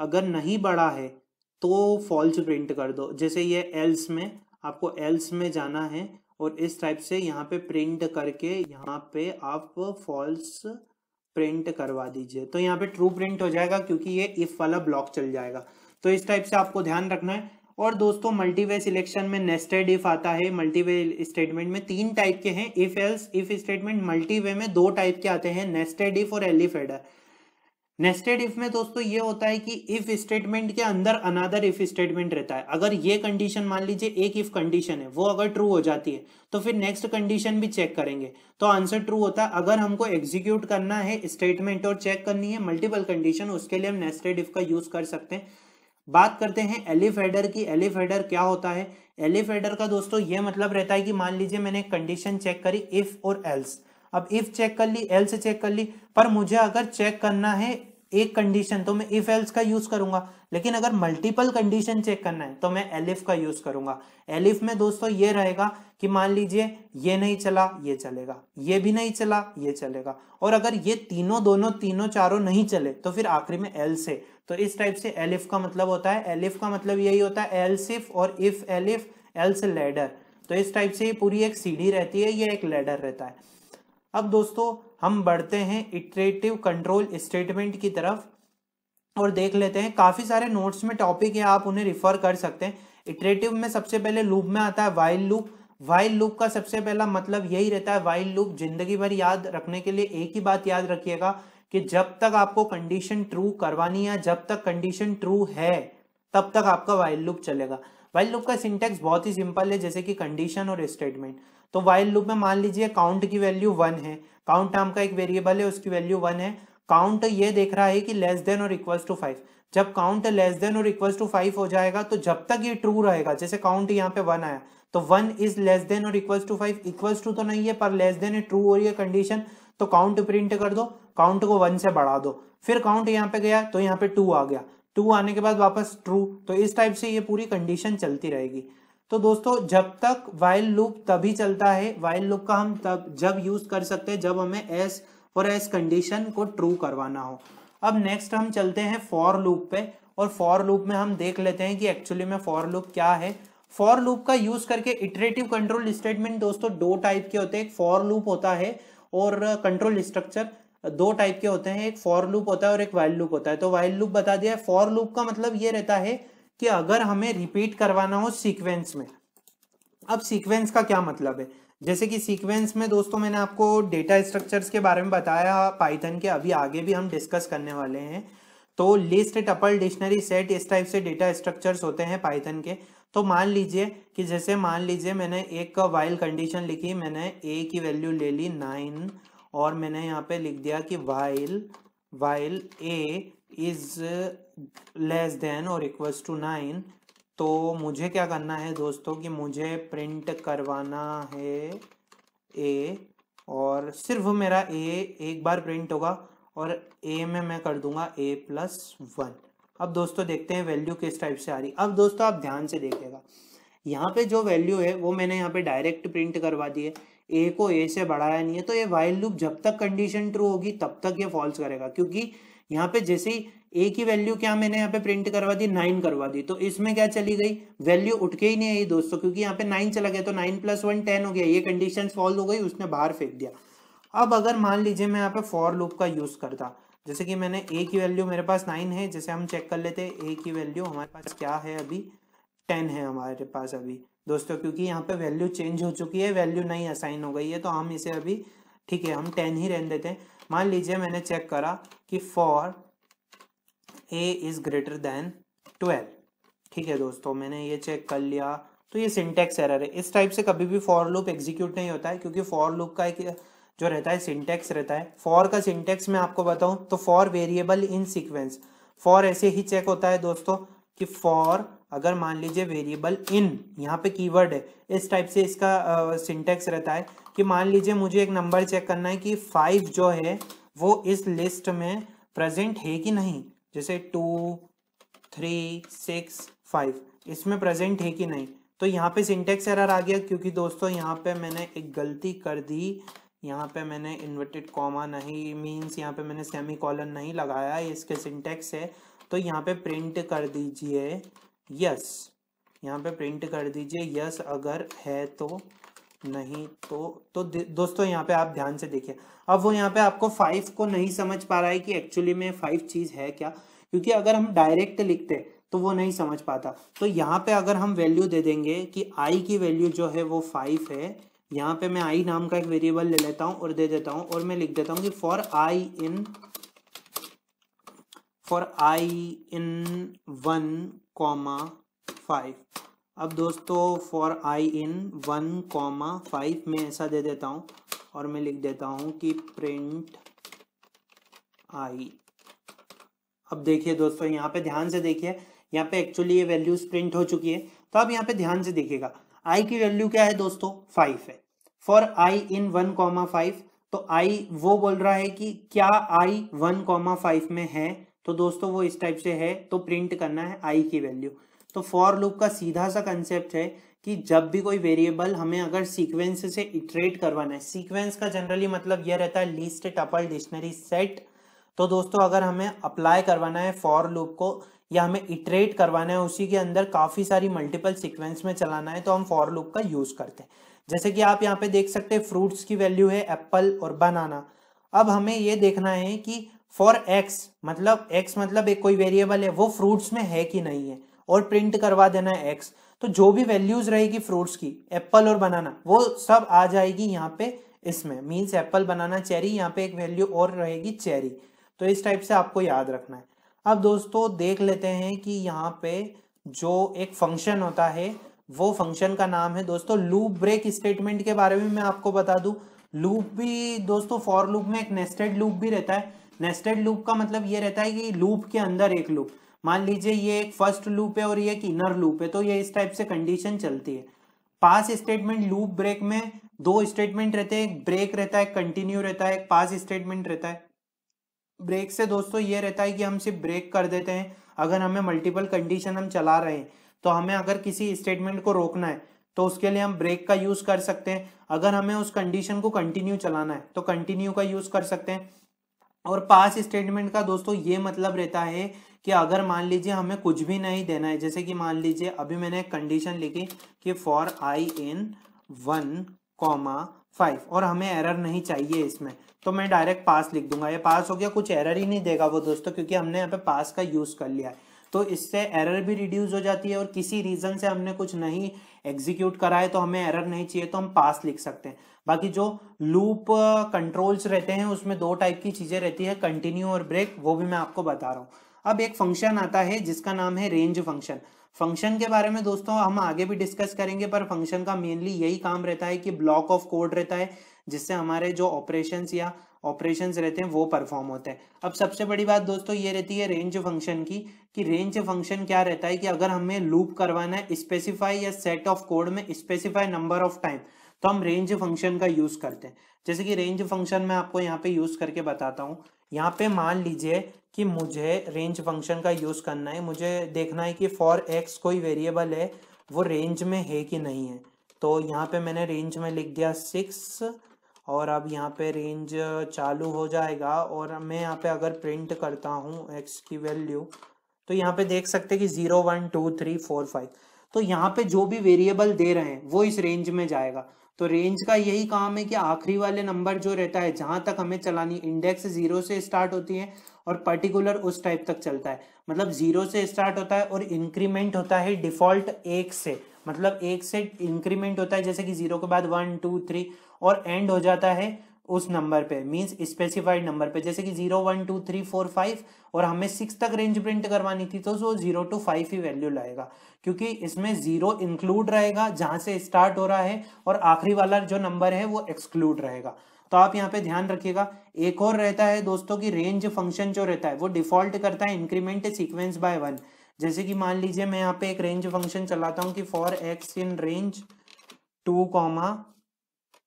अगर नहीं बड़ा है तो फॉल्स प्रिंट कर दो जैसे ये एल्स में आपको एल्स में जाना है और इस टाइप से यहाँ पे प्रिंट करके यहाँ पे आप फॉल्स प्रिंट करवा दीजिए तो यहाँ पे ट्रू प्रिंट हो जाएगा क्योंकि ये इफ वाला ब्लॉक चल जाएगा तो इस टाइप से आपको ध्यान रखना है और दोस्तों मल्टीवे सिलेक्शन में नेस्टेड इफ आता है मल्टीवे स्टेटमेंट में तीन टाइप के हैं if else if statement multiway में दो टाइप के आते हैं नेस्टेड इफ और एलिफेडर नेस्टेड इफ में दोस्तों ये होता है कि इफ स्टेटमेंट के अंदर अनादर इफ स्टेटमेंट रहता है अगर ये कंडीशन मान लीजिए एक इफ कंडीशन है वो अगर ट्रू हो जाती है तो फिर नेक्स्ट कंडीशन भी चेक करेंगे तो आंसर ट्रू होता है अगर हमको एग्जीक्यूट करना है स्टेटमेंट और चेक करनी है मल्टीपल कंडीशन उसके लिए हम नेस्टेड इफ का यूज कर सकते हैं बात करते हैं एलिफ हेडर e की एलिफ हेडर e क्या होता है एलिफ हेडर e का दोस्तों ये मतलब रहता है कि मान लीजिए मैंने कंडीशन चेक करी इफ और एल्स अब इफ चेक कर ली एल्स चेक कर ली पर मुझे अगर चेक करना है एक कंडीशन तो मैं इफ एल्स का यूज करूंगा लेकिन अगर मल्टीपल कंडीशन चेक करना है तो मैं एलिफ का यूज करूंगा एलिफ में दोस्तों ये रहेगा कि मान लीजिए ये नहीं चला ये चलेगा ये भी नहीं चला ये चलेगा और अगर ये तीनों दोनों तीनों चारों नहीं चले तो फिर आखिरी में एल्स है तो इस टाइप से एलिफ का मतलब होता है एलिफ का मतलब यही होता है एल सिफ और if elif else ladder तो इस टाइप से पूरी एक सीढ़ी रहती है ये एक लेडर रहता है अब दोस्तों हम बढ़ते हैं इटरेटिव कंट्रोल स्टेटमेंट की तरफ और देख लेते हैं काफ़ी सारे नोट्स में टॉपिक है आप उन्हें रिफर कर सकते हैं इटरेटिव में सबसे पहले लूप में आता है वाइल्ड लूप वाइल्ड लूप का सबसे पहला मतलब यही रहता है वाइल्ड लूप जिंदगी भर याद रखने के लिए एक ही बात याद रखिएगा कि जब तक आपको कंडीशन ट्रू करवानी है जब तक कंडीशन ट्रू है तब तक आपका वाइल लूप चलेगा वाइल लूप का सिंटेक्स बहुत ही सिंपल है जैसे कि कंडीशन और स्टेटमेंट तो वाइल लूप में मान लीजिए काउंट की वैल्यू वन है काउंट नाम का एक वेरिएबल है उसकी वैल्यू वन है काउंट ये देख रहा है कि लेस देन और इक्वल्स टू फाइव जब काउंट लेस देन और इक्वल्स टू फाइव हो जाएगा तो जब तक ये ट्रू रहेगा जैसे काउंट यहाँ पे वन आया तो वन इज लेस देन और equals to five equals to तो नहीं है पर लेस देन ट्रू हो रही है कंडीशन तो काउंट प्रिंट कर दो काउंट को वन से बढ़ा दो फिर काउंट यहाँ पे गया तो यहाँ पे टू आ गया टू आने के बाद वापस ट्रू तो इस टाइप से ये पूरी कंडीशन चलती रहेगी तो दोस्तों जब तक वाइल लूप तभी चलता है वाइल लूप का हम तब जब यूज कर सकते हैं जब हमें एस और एस कंडीशन को ट्रू करवाना हो अब नेक्स्ट हम चलते हैं फॉर लूप पे और फॉर लूप में हम देख लेते हैं कि एक्चुअली में फॉर लूप क्या है फॉर लूप का यूज करके इटरेटिव कंट्रोल स्टेटमेंट दोस्तों दो टाइप के होते हैं एक फॉर लूप होता है और कंट्रोल स्ट्रक्चर दो टाइप के होते हैं एक फॉर लूप होता है और एक वाइल्ड लूप होता है तो वाइल्ड लूप बता दिया है फॉर लूप का मतलब ये रहता है कि अगर हमें रिपीट करवाना हो सीक्वेंस में अब सीक्वेंस का क्या मतलब है जैसे कि सीक्वेंस में दोस्तों मैंने आपको डेटा स्ट्रक्चर्स के बारे में बताया पाइथन के अभी आगे भी हम डिस्कस करने वाले हैं तो लिस्ट टपल डिक्शनरी सेट इस टाइप से डेटा स्ट्रक्चर्स होते हैं पाइथन के तो मान लीजिए कि जैसे मान लीजिए मैंने एक वाइल कंडीशन लिखी मैंने ए की वैल्यू ले ली नाइन और मैंने यहाँ पे लिख दिया कि while while A is less than और इक्वल्स टू नाइन तो मुझे क्या करना है दोस्तों कि मुझे प्रिंट करवाना है ए और सिर्फ मेरा ए एक बार प्रिंट होगा और ए में मैं कर दूंगा ए प्लस वन अब दोस्तों देखते हैं वैल्यू किस टाइप से आ रही अब दोस्तों आप ध्यान से देखिएगा यहाँ पे जो वैल्यू है वो मैंने यहाँ पे डायरेक्ट प्रिंट करवा दी है ए को ए से बढ़ाया नहीं है तो ये वाइल लूप जब तक कंडीशन ट्रू होगी तब तक ये फॉल्स करेगा क्योंकि यहाँ पे जैसे ही ए की वैल्यू क्या मैंने यहाँ पे प्रिंट करवा दी नाइन करवा दी तो इसमें क्या चली गई वैल्यू उठ के ही नहीं आई दोस्तों क्योंकि यहाँ पे नाइन चला गया तो नाइन प्लस वन टेन हो गया ये कंडीशन फॉल्स हो गई उसने बाहर फेंक दिया अब अगर मान लीजिए मैं यहाँ पे फॉर लूप का यूज करता जैसे कि मैंने ए की वैल्यू मेरे पास नाइन है जैसे हम चेक कर लेते ए की वैल्यू हमारे पास क्या है अभी टेन है हमारे पास अभी दोस्तों क्योंकि यहाँ पे वैल्यू चेंज हो चुकी है वैल्यू नहीं असाइन हो गई है तो हम इसे अभी ठीक है हम टेन ही रहने देते हैं मान लीजिए मैंने चेक करा कि for A is greater than twelve ठीक है दोस्तों मैंने ये चेक कर लिया तो ये सिंटेक्स एरर है इस टाइप से कभी भी फॉर लूप एग्जीक्यूट नहीं होता है क्योंकि फॉर लूप का एक जो रहता है सिंटेक्स रहता है फॉर का सिंटेक्स मैं आपको बताऊं तो for variable in sequence for ऐसे ही चेक होता है दोस्तों कि फॉर अगर मान लीजिए वेरिएबल इन यहाँ पे कीवर्ड है इस टाइप से इसका सिंटेक्स रहता है कि मान लीजिए मुझे एक नंबर चेक करना है कि फाइव जो है वो इस लिस्ट में प्रेजेंट है कि नहीं जैसे टू थ्री सिक्स फाइव इसमें प्रेजेंट है कि नहीं तो यहाँ पे सिंटेक्स एरर आ गया क्योंकि दोस्तों यहाँ पे मैंने एक गलती कर दी यहाँ पे मैंने इन्वर्टेड कॉमा नहीं मींस यहाँ पे मैंने सेमी कॉलन नहीं लगाया इसके सिंटेक्स है तो यहाँ पे प्रिंट कर दीजिए यस यहाँ पे प्रिंट कर दीजिए यस अगर है तो नहीं तो तो दोस्तों यहाँ पे आप ध्यान से देखिए अब वो यहाँ पे आपको फाइव को नहीं समझ पा रहा है कि एक्चुअली में फाइव चीज़ है क्या क्योंकि अगर हम डायरेक्ट लिखते तो वो नहीं समझ पाता तो यहाँ पे अगर हम वैल्यू दे देंगे कि आई की वैल्यू जो है वो फाइव है यहाँ पे मैं आई नाम का एक वेरिएबल ले लेता हूँ और दे देता हूँ और मैं लिख देता हूँ कि for I in for I in one comma five अब दोस्तों for I in one comma five में ऐसा दे देता हूँ और मैं लिख देता हूँ कि प्रिंट आई अब देखिए दोस्तों यहाँ पे ध्यान से देखिए यहाँ पे एक्चुअली ये वैल्यूज प्रिंट हो चुकी है तो आप यहाँ पे ध्यान से देखिएगा आई की वैल्यू क्या है दोस्तों फाइव है for I in one comma five तो आई वो बोल रहा है कि क्या आई वन कॉमा फाइव में है तो दोस्तों वो इस टाइप से है तो प्रिंट करना है आई की वैल्यू तो फॉर लूप का सीधा सा कंसेप्ट है कि जब भी कोई वेरिएबल हमें अगर सीक्वेंस से इटरेट करवाना है सीक्वेंस का जनरली मतलब यह रहता है लीस्ट टपल डिक्शनरी सेट तो दोस्तों अगर हमें अप्लाई करवाना है फॉर लूप को या हमें इटरेट करवाना है उसी के अंदर काफ़ी सारी मल्टीपल सीक्वेंस में चलाना है तो हम फॉर लूप का यूज़ करते हैं जैसे कि आप यहाँ पे देख सकते हैं फ्रूट्स की वैल्यू है एप्पल और बनाना अब हमें ये देखना है कि फॉर एक्स मतलब एक्स मतलब एक कोई वेरिएबल है वो फ्रूट्स में है कि नहीं है और प्रिंट करवा देना है एक्स तो जो भी वैल्यूज रहेगी फ्रूट्स की एप्पल और बनाना वो सब आ जाएगी यहाँ पे इसमें मीन्स एप्पल बनाना चेरी यहाँ पे एक वैल्यू और रहेगी चेरी तो इस टाइप से आपको याद रखना है अब दोस्तों देख लेते हैं कि यहाँ पे जो एक फंक्शन होता है वो फंक्शन का नाम है दोस्तों लूप ब्रेक स्टेटमेंट के बारे में मैं आपको बता दूं लूप भी दोस्तों फॉर लूप में एक नेस्टेड लूप भी रहता है नेस्टेड लूप का मतलब ये रहता है कि लूप के अंदर एक लूप मान लीजिए ये एक फर्स्ट लूप है और ये एक इनर लूप है तो ये इस टाइप से कंडीशन चलती है पास स्टेटमेंट लूप ब्रेक में दो स्टेटमेंट रहते हैं एक ब्रेक रहता है कंटिन्यू रहता है एक पास स्टेटमेंट रहता है ब्रेक से दोस्तों ये रहता है कि हम सिर्फ ब्रेक कर देते हैं अगर हमें मल्टीपल कंडीशन हम चला रहे हैं तो हमें अगर किसी स्टेटमेंट को रोकना है तो उसके लिए हम ब्रेक का यूज कर सकते हैं अगर हमें उस कंडीशन को कंटिन्यू चलाना है तो कंटिन्यू का यूज कर सकते हैं और पास स्टेटमेंट का दोस्तों ये मतलब रहता है कि अगर मान लीजिए हमें कुछ भी नहीं देना है जैसे कि मान लीजिए अभी मैंने एक कंडीशन लिखी कि for I in one comma five और हमें एरर नहीं चाहिए इसमें तो मैं डायरेक्ट पास लिख दूंगा ये पास हो गया कुछ एरर ही नहीं देगा वो दोस्तों क्योंकि हमने यहाँ पे पास का यूज़ कर लिया है तो इससे एरर भी रिड्यूस हो जाती है और किसी रीज़न से हमने कुछ नहीं एग्जीक्यूट करा है तो हमें एरर नहीं चाहिए तो हम पास लिख सकते हैं बाकी जो लूप कंट्रोल्स रहते हैं उसमें दो टाइप की चीज़ें रहती है कंटिन्यू और ब्रेक वो भी मैं आपको बता रहा हूँ अब एक फंक्शन आता है जिसका नाम है रेंज फंक्शन फंक्शन के बारे में दोस्तों हम आगे भी डिस्कस करेंगे पर फंक्शन का मेनली यही काम रहता है कि ब्लॉक ऑफ कोड रहता है जिससे हमारे जो ऑपरेशंस या ऑपरेशंस रहते हैं वो परफॉर्म होते हैं अब सबसे बड़ी बात दोस्तों ये रहती है रेंज फंक्शन की कि रेंज फंक्शन क्या रहता है कि अगर हमें लूप करवाना है स्पेसिफाई या सेट ऑफ कोड में स्पेसिफाई नंबर ऑफ टाइम तो हम रेंज फंक्शन का यूज करते हैं जैसे कि रेंज फंक्शन मैं आपको यहाँ पे यूज करके बताता हूँ यहाँ पे मान लीजिए कि मुझे रेंज फंक्शन का यूज करना है मुझे देखना है कि फॉर एक्स कोई वेरिएबल है वो रेंज में है कि नहीं है तो यहाँ पे मैंने रेंज में लिख दिया सिक्स और अब यहाँ पे रेंज चालू हो जाएगा और मैं यहाँ पे अगर प्रिंट करता हूँ एक्स की वैल्यू तो यहाँ पे देख सकते हैं कि zero one two three four five तो यहाँ पे जो भी वेरिएबल दे रहे हैं वो इस रेंज में जाएगा तो रेंज का यही काम है कि आखिरी वाले नंबर जो रहता है जहां तक हमें चलानी इंडेक्स जीरो से स्टार्ट होती है और पर्टिकुलर उस टाइप तक चलता है मतलब जीरो से स्टार्ट होता है और इंक्रीमेंट होता है डिफॉल्ट एक से मतलब एक से इंक्रीमेंट होता है जैसे कि जीरो के बाद वन टू थ्री और एंड हो जाता है उस नंबर पे मींस स्पेसिफाइड नंबर पे जैसे कि zero one two three four five और हमें सिक्स तक रेंज प्रिंट करवानी थी तो जीरो टू फाइव ही वैल्यू लाएगा क्योंकि इसमें जीरो इंक्लूड रहेगा जहां से स्टार्ट हो रहा है और आखिरी वाला जो नंबर है वो एक्सक्लूड रहेगा तो आप यहाँ पे ध्यान रखिएगा एक और रहता है दोस्तों की रेंज फंक्शन जो रहता है वो डिफॉल्ट करता है इंक्रीमेंट सीक्वेंस बाय वन जैसे कि मान लीजिए मैं यहाँ पे एक रेंज फंक्शन चलाता हूँ कि for X in range two comma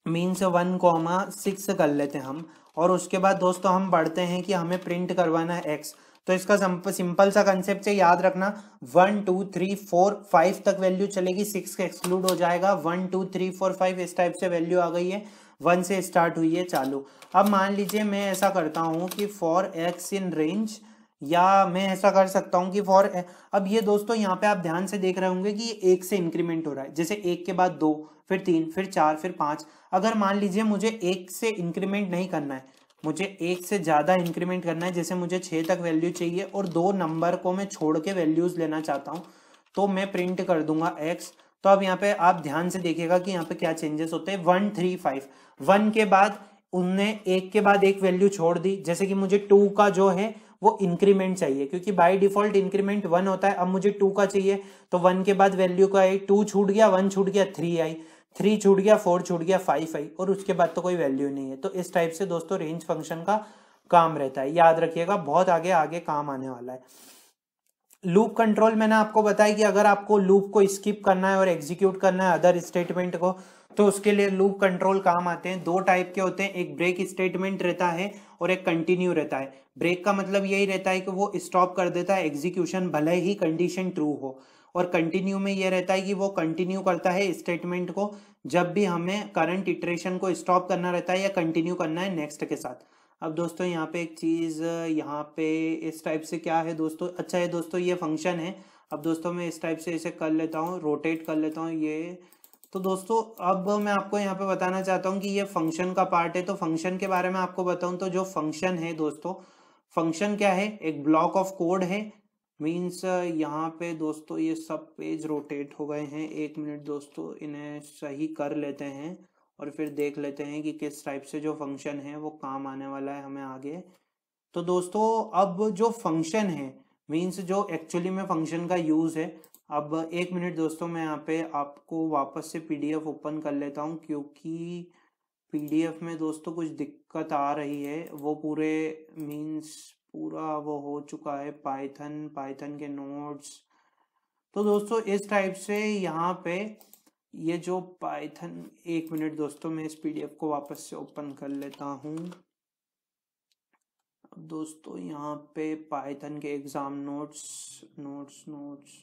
means one comma six कर लेते हैं हम और उसके बाद दोस्तों हम बढ़ते हैं कि हमें प्रिंट करवाना है एक्स तो इसका सिंपल सा कंसेप्ट है याद रखना one two three four five तक वैल्यू चलेगी सिक्स का एक्सक्लूड हो जाएगा one two three four five इस टाइप से वैल्यू आ गई है वन से स्टार्ट हुई है चालू अब मान लीजिए मैं ऐसा करता हूँ कि फॉर एक्स इन रेंज या मैं ऐसा कर सकता हूँ कि फॉर अब ये दोस्तों यहाँ पे आप ध्यान से देख रहे होंगे कि एक से इंक्रीमेंट हो रहा है जैसे एक के बाद दो फिर तीन फिर चार फिर पाँच अगर मान लीजिए मुझे एक से इंक्रीमेंट नहीं करना है मुझे एक से ज़्यादा इंक्रीमेंट करना है जैसे मुझे छह तक वैल्यू चाहिए और दो नंबर को मैं छोड़ के वैल्यूज़ लेना चाहता हूँ तो मैं प्रिंट कर दूंगा एक्स तो अब यहाँ पे आप ध्यान से देखिएगा कि यहाँ पे क्या चेंजेस होते हैं वन थ्री फाइव वन के बाद उनने एक के बाद एक वैल्यू छोड़ दी जैसे कि मुझे टू का जो है वो इंक्रीमेंट चाहिए क्योंकि बाय डिफॉल्ट इंक्रीमेंट वन होता है अब मुझे टू का चाहिए तो वन के बाद वैल्यू का आई टू छूट गया वन छूट गया थ्री आई थ्री छूट गया फोर छूट गया फाइव आई और उसके बाद तो कोई वैल्यू नहीं है तो इस टाइप से दोस्तों रेंज फंक्शन का काम रहता है याद रखिएगा बहुत आगे आगे काम आने वाला है लूप कंट्रोल मैंने आपको बताया कि अगर आपको लूप को स्किप करना है और एग्जीक्यूट करना है अदर स्टेटमेंट को तो उसके लिए लूप कंट्रोल काम आते हैं दो टाइप के होते हैं एक ब्रेक स्टेटमेंट रहता है और एक कंटिन्यू रहता है ब्रेक का मतलब यही रहता है कि वो स्टॉप कर देता है एग्जीक्यूशन भले ही कंडीशन ट्रू हो और कंटिन्यू में ये रहता है कि वो कंटिन्यू करता है स्टेटमेंट को जब भी हमें करंट इटरेशन को स्टॉप करना रहता है या कंटिन्यू करना है नेक्स्ट के साथ अब दोस्तों यहाँ पे एक चीज़ यहाँ पे इस टाइप से क्या है दोस्तों अच्छा है दोस्तों ये फंक्शन है अब दोस्तों मैं इस टाइप से इसे कर लेता हूँ रोटेट कर लेता हूँ ये तो दोस्तों अब मैं आपको यहाँ पे बताना चाहता हूँ कि ये फंक्शन का पार्ट है तो फंक्शन के बारे में आपको बताऊँ तो जो फंक्शन है दोस्तों फंक्शन क्या है एक ब्लॉक ऑफ कोड है मीन्स uh, यहाँ पे दोस्तों ये सब पेज रोटेट हो गए हैं एक मिनट दोस्तों इन्हें सही कर लेते हैं और फिर देख लेते हैं कि किस टाइप से जो फंक्शन है वो काम आने वाला है हमें आगे तो दोस्तों अब जो फंक्शन है मीन्स जो एक्चुअली में फंक्शन का यूज़ है अब एक मिनट दोस्तों मैं यहाँ पे आपको वापस से पीडीएफ ओपन कर लेता हूँ क्योंकि पीडीएफ में दोस्तों कुछ दिक्कत आ रही है वो पूरे मीन्स पूरा वो हो चुका है पाइथन पाइथन के नोट्स तो दोस्तों इस टाइप से यहाँ पे ये जो पाइथन एक मिनट दोस्तों मैं इस पीडीएफ को वापस से ओपन कर लेता हूँ दोस्तों यहाँ पे पाइथन के एग्ज़ाम नोट्स नोट्स नोट्स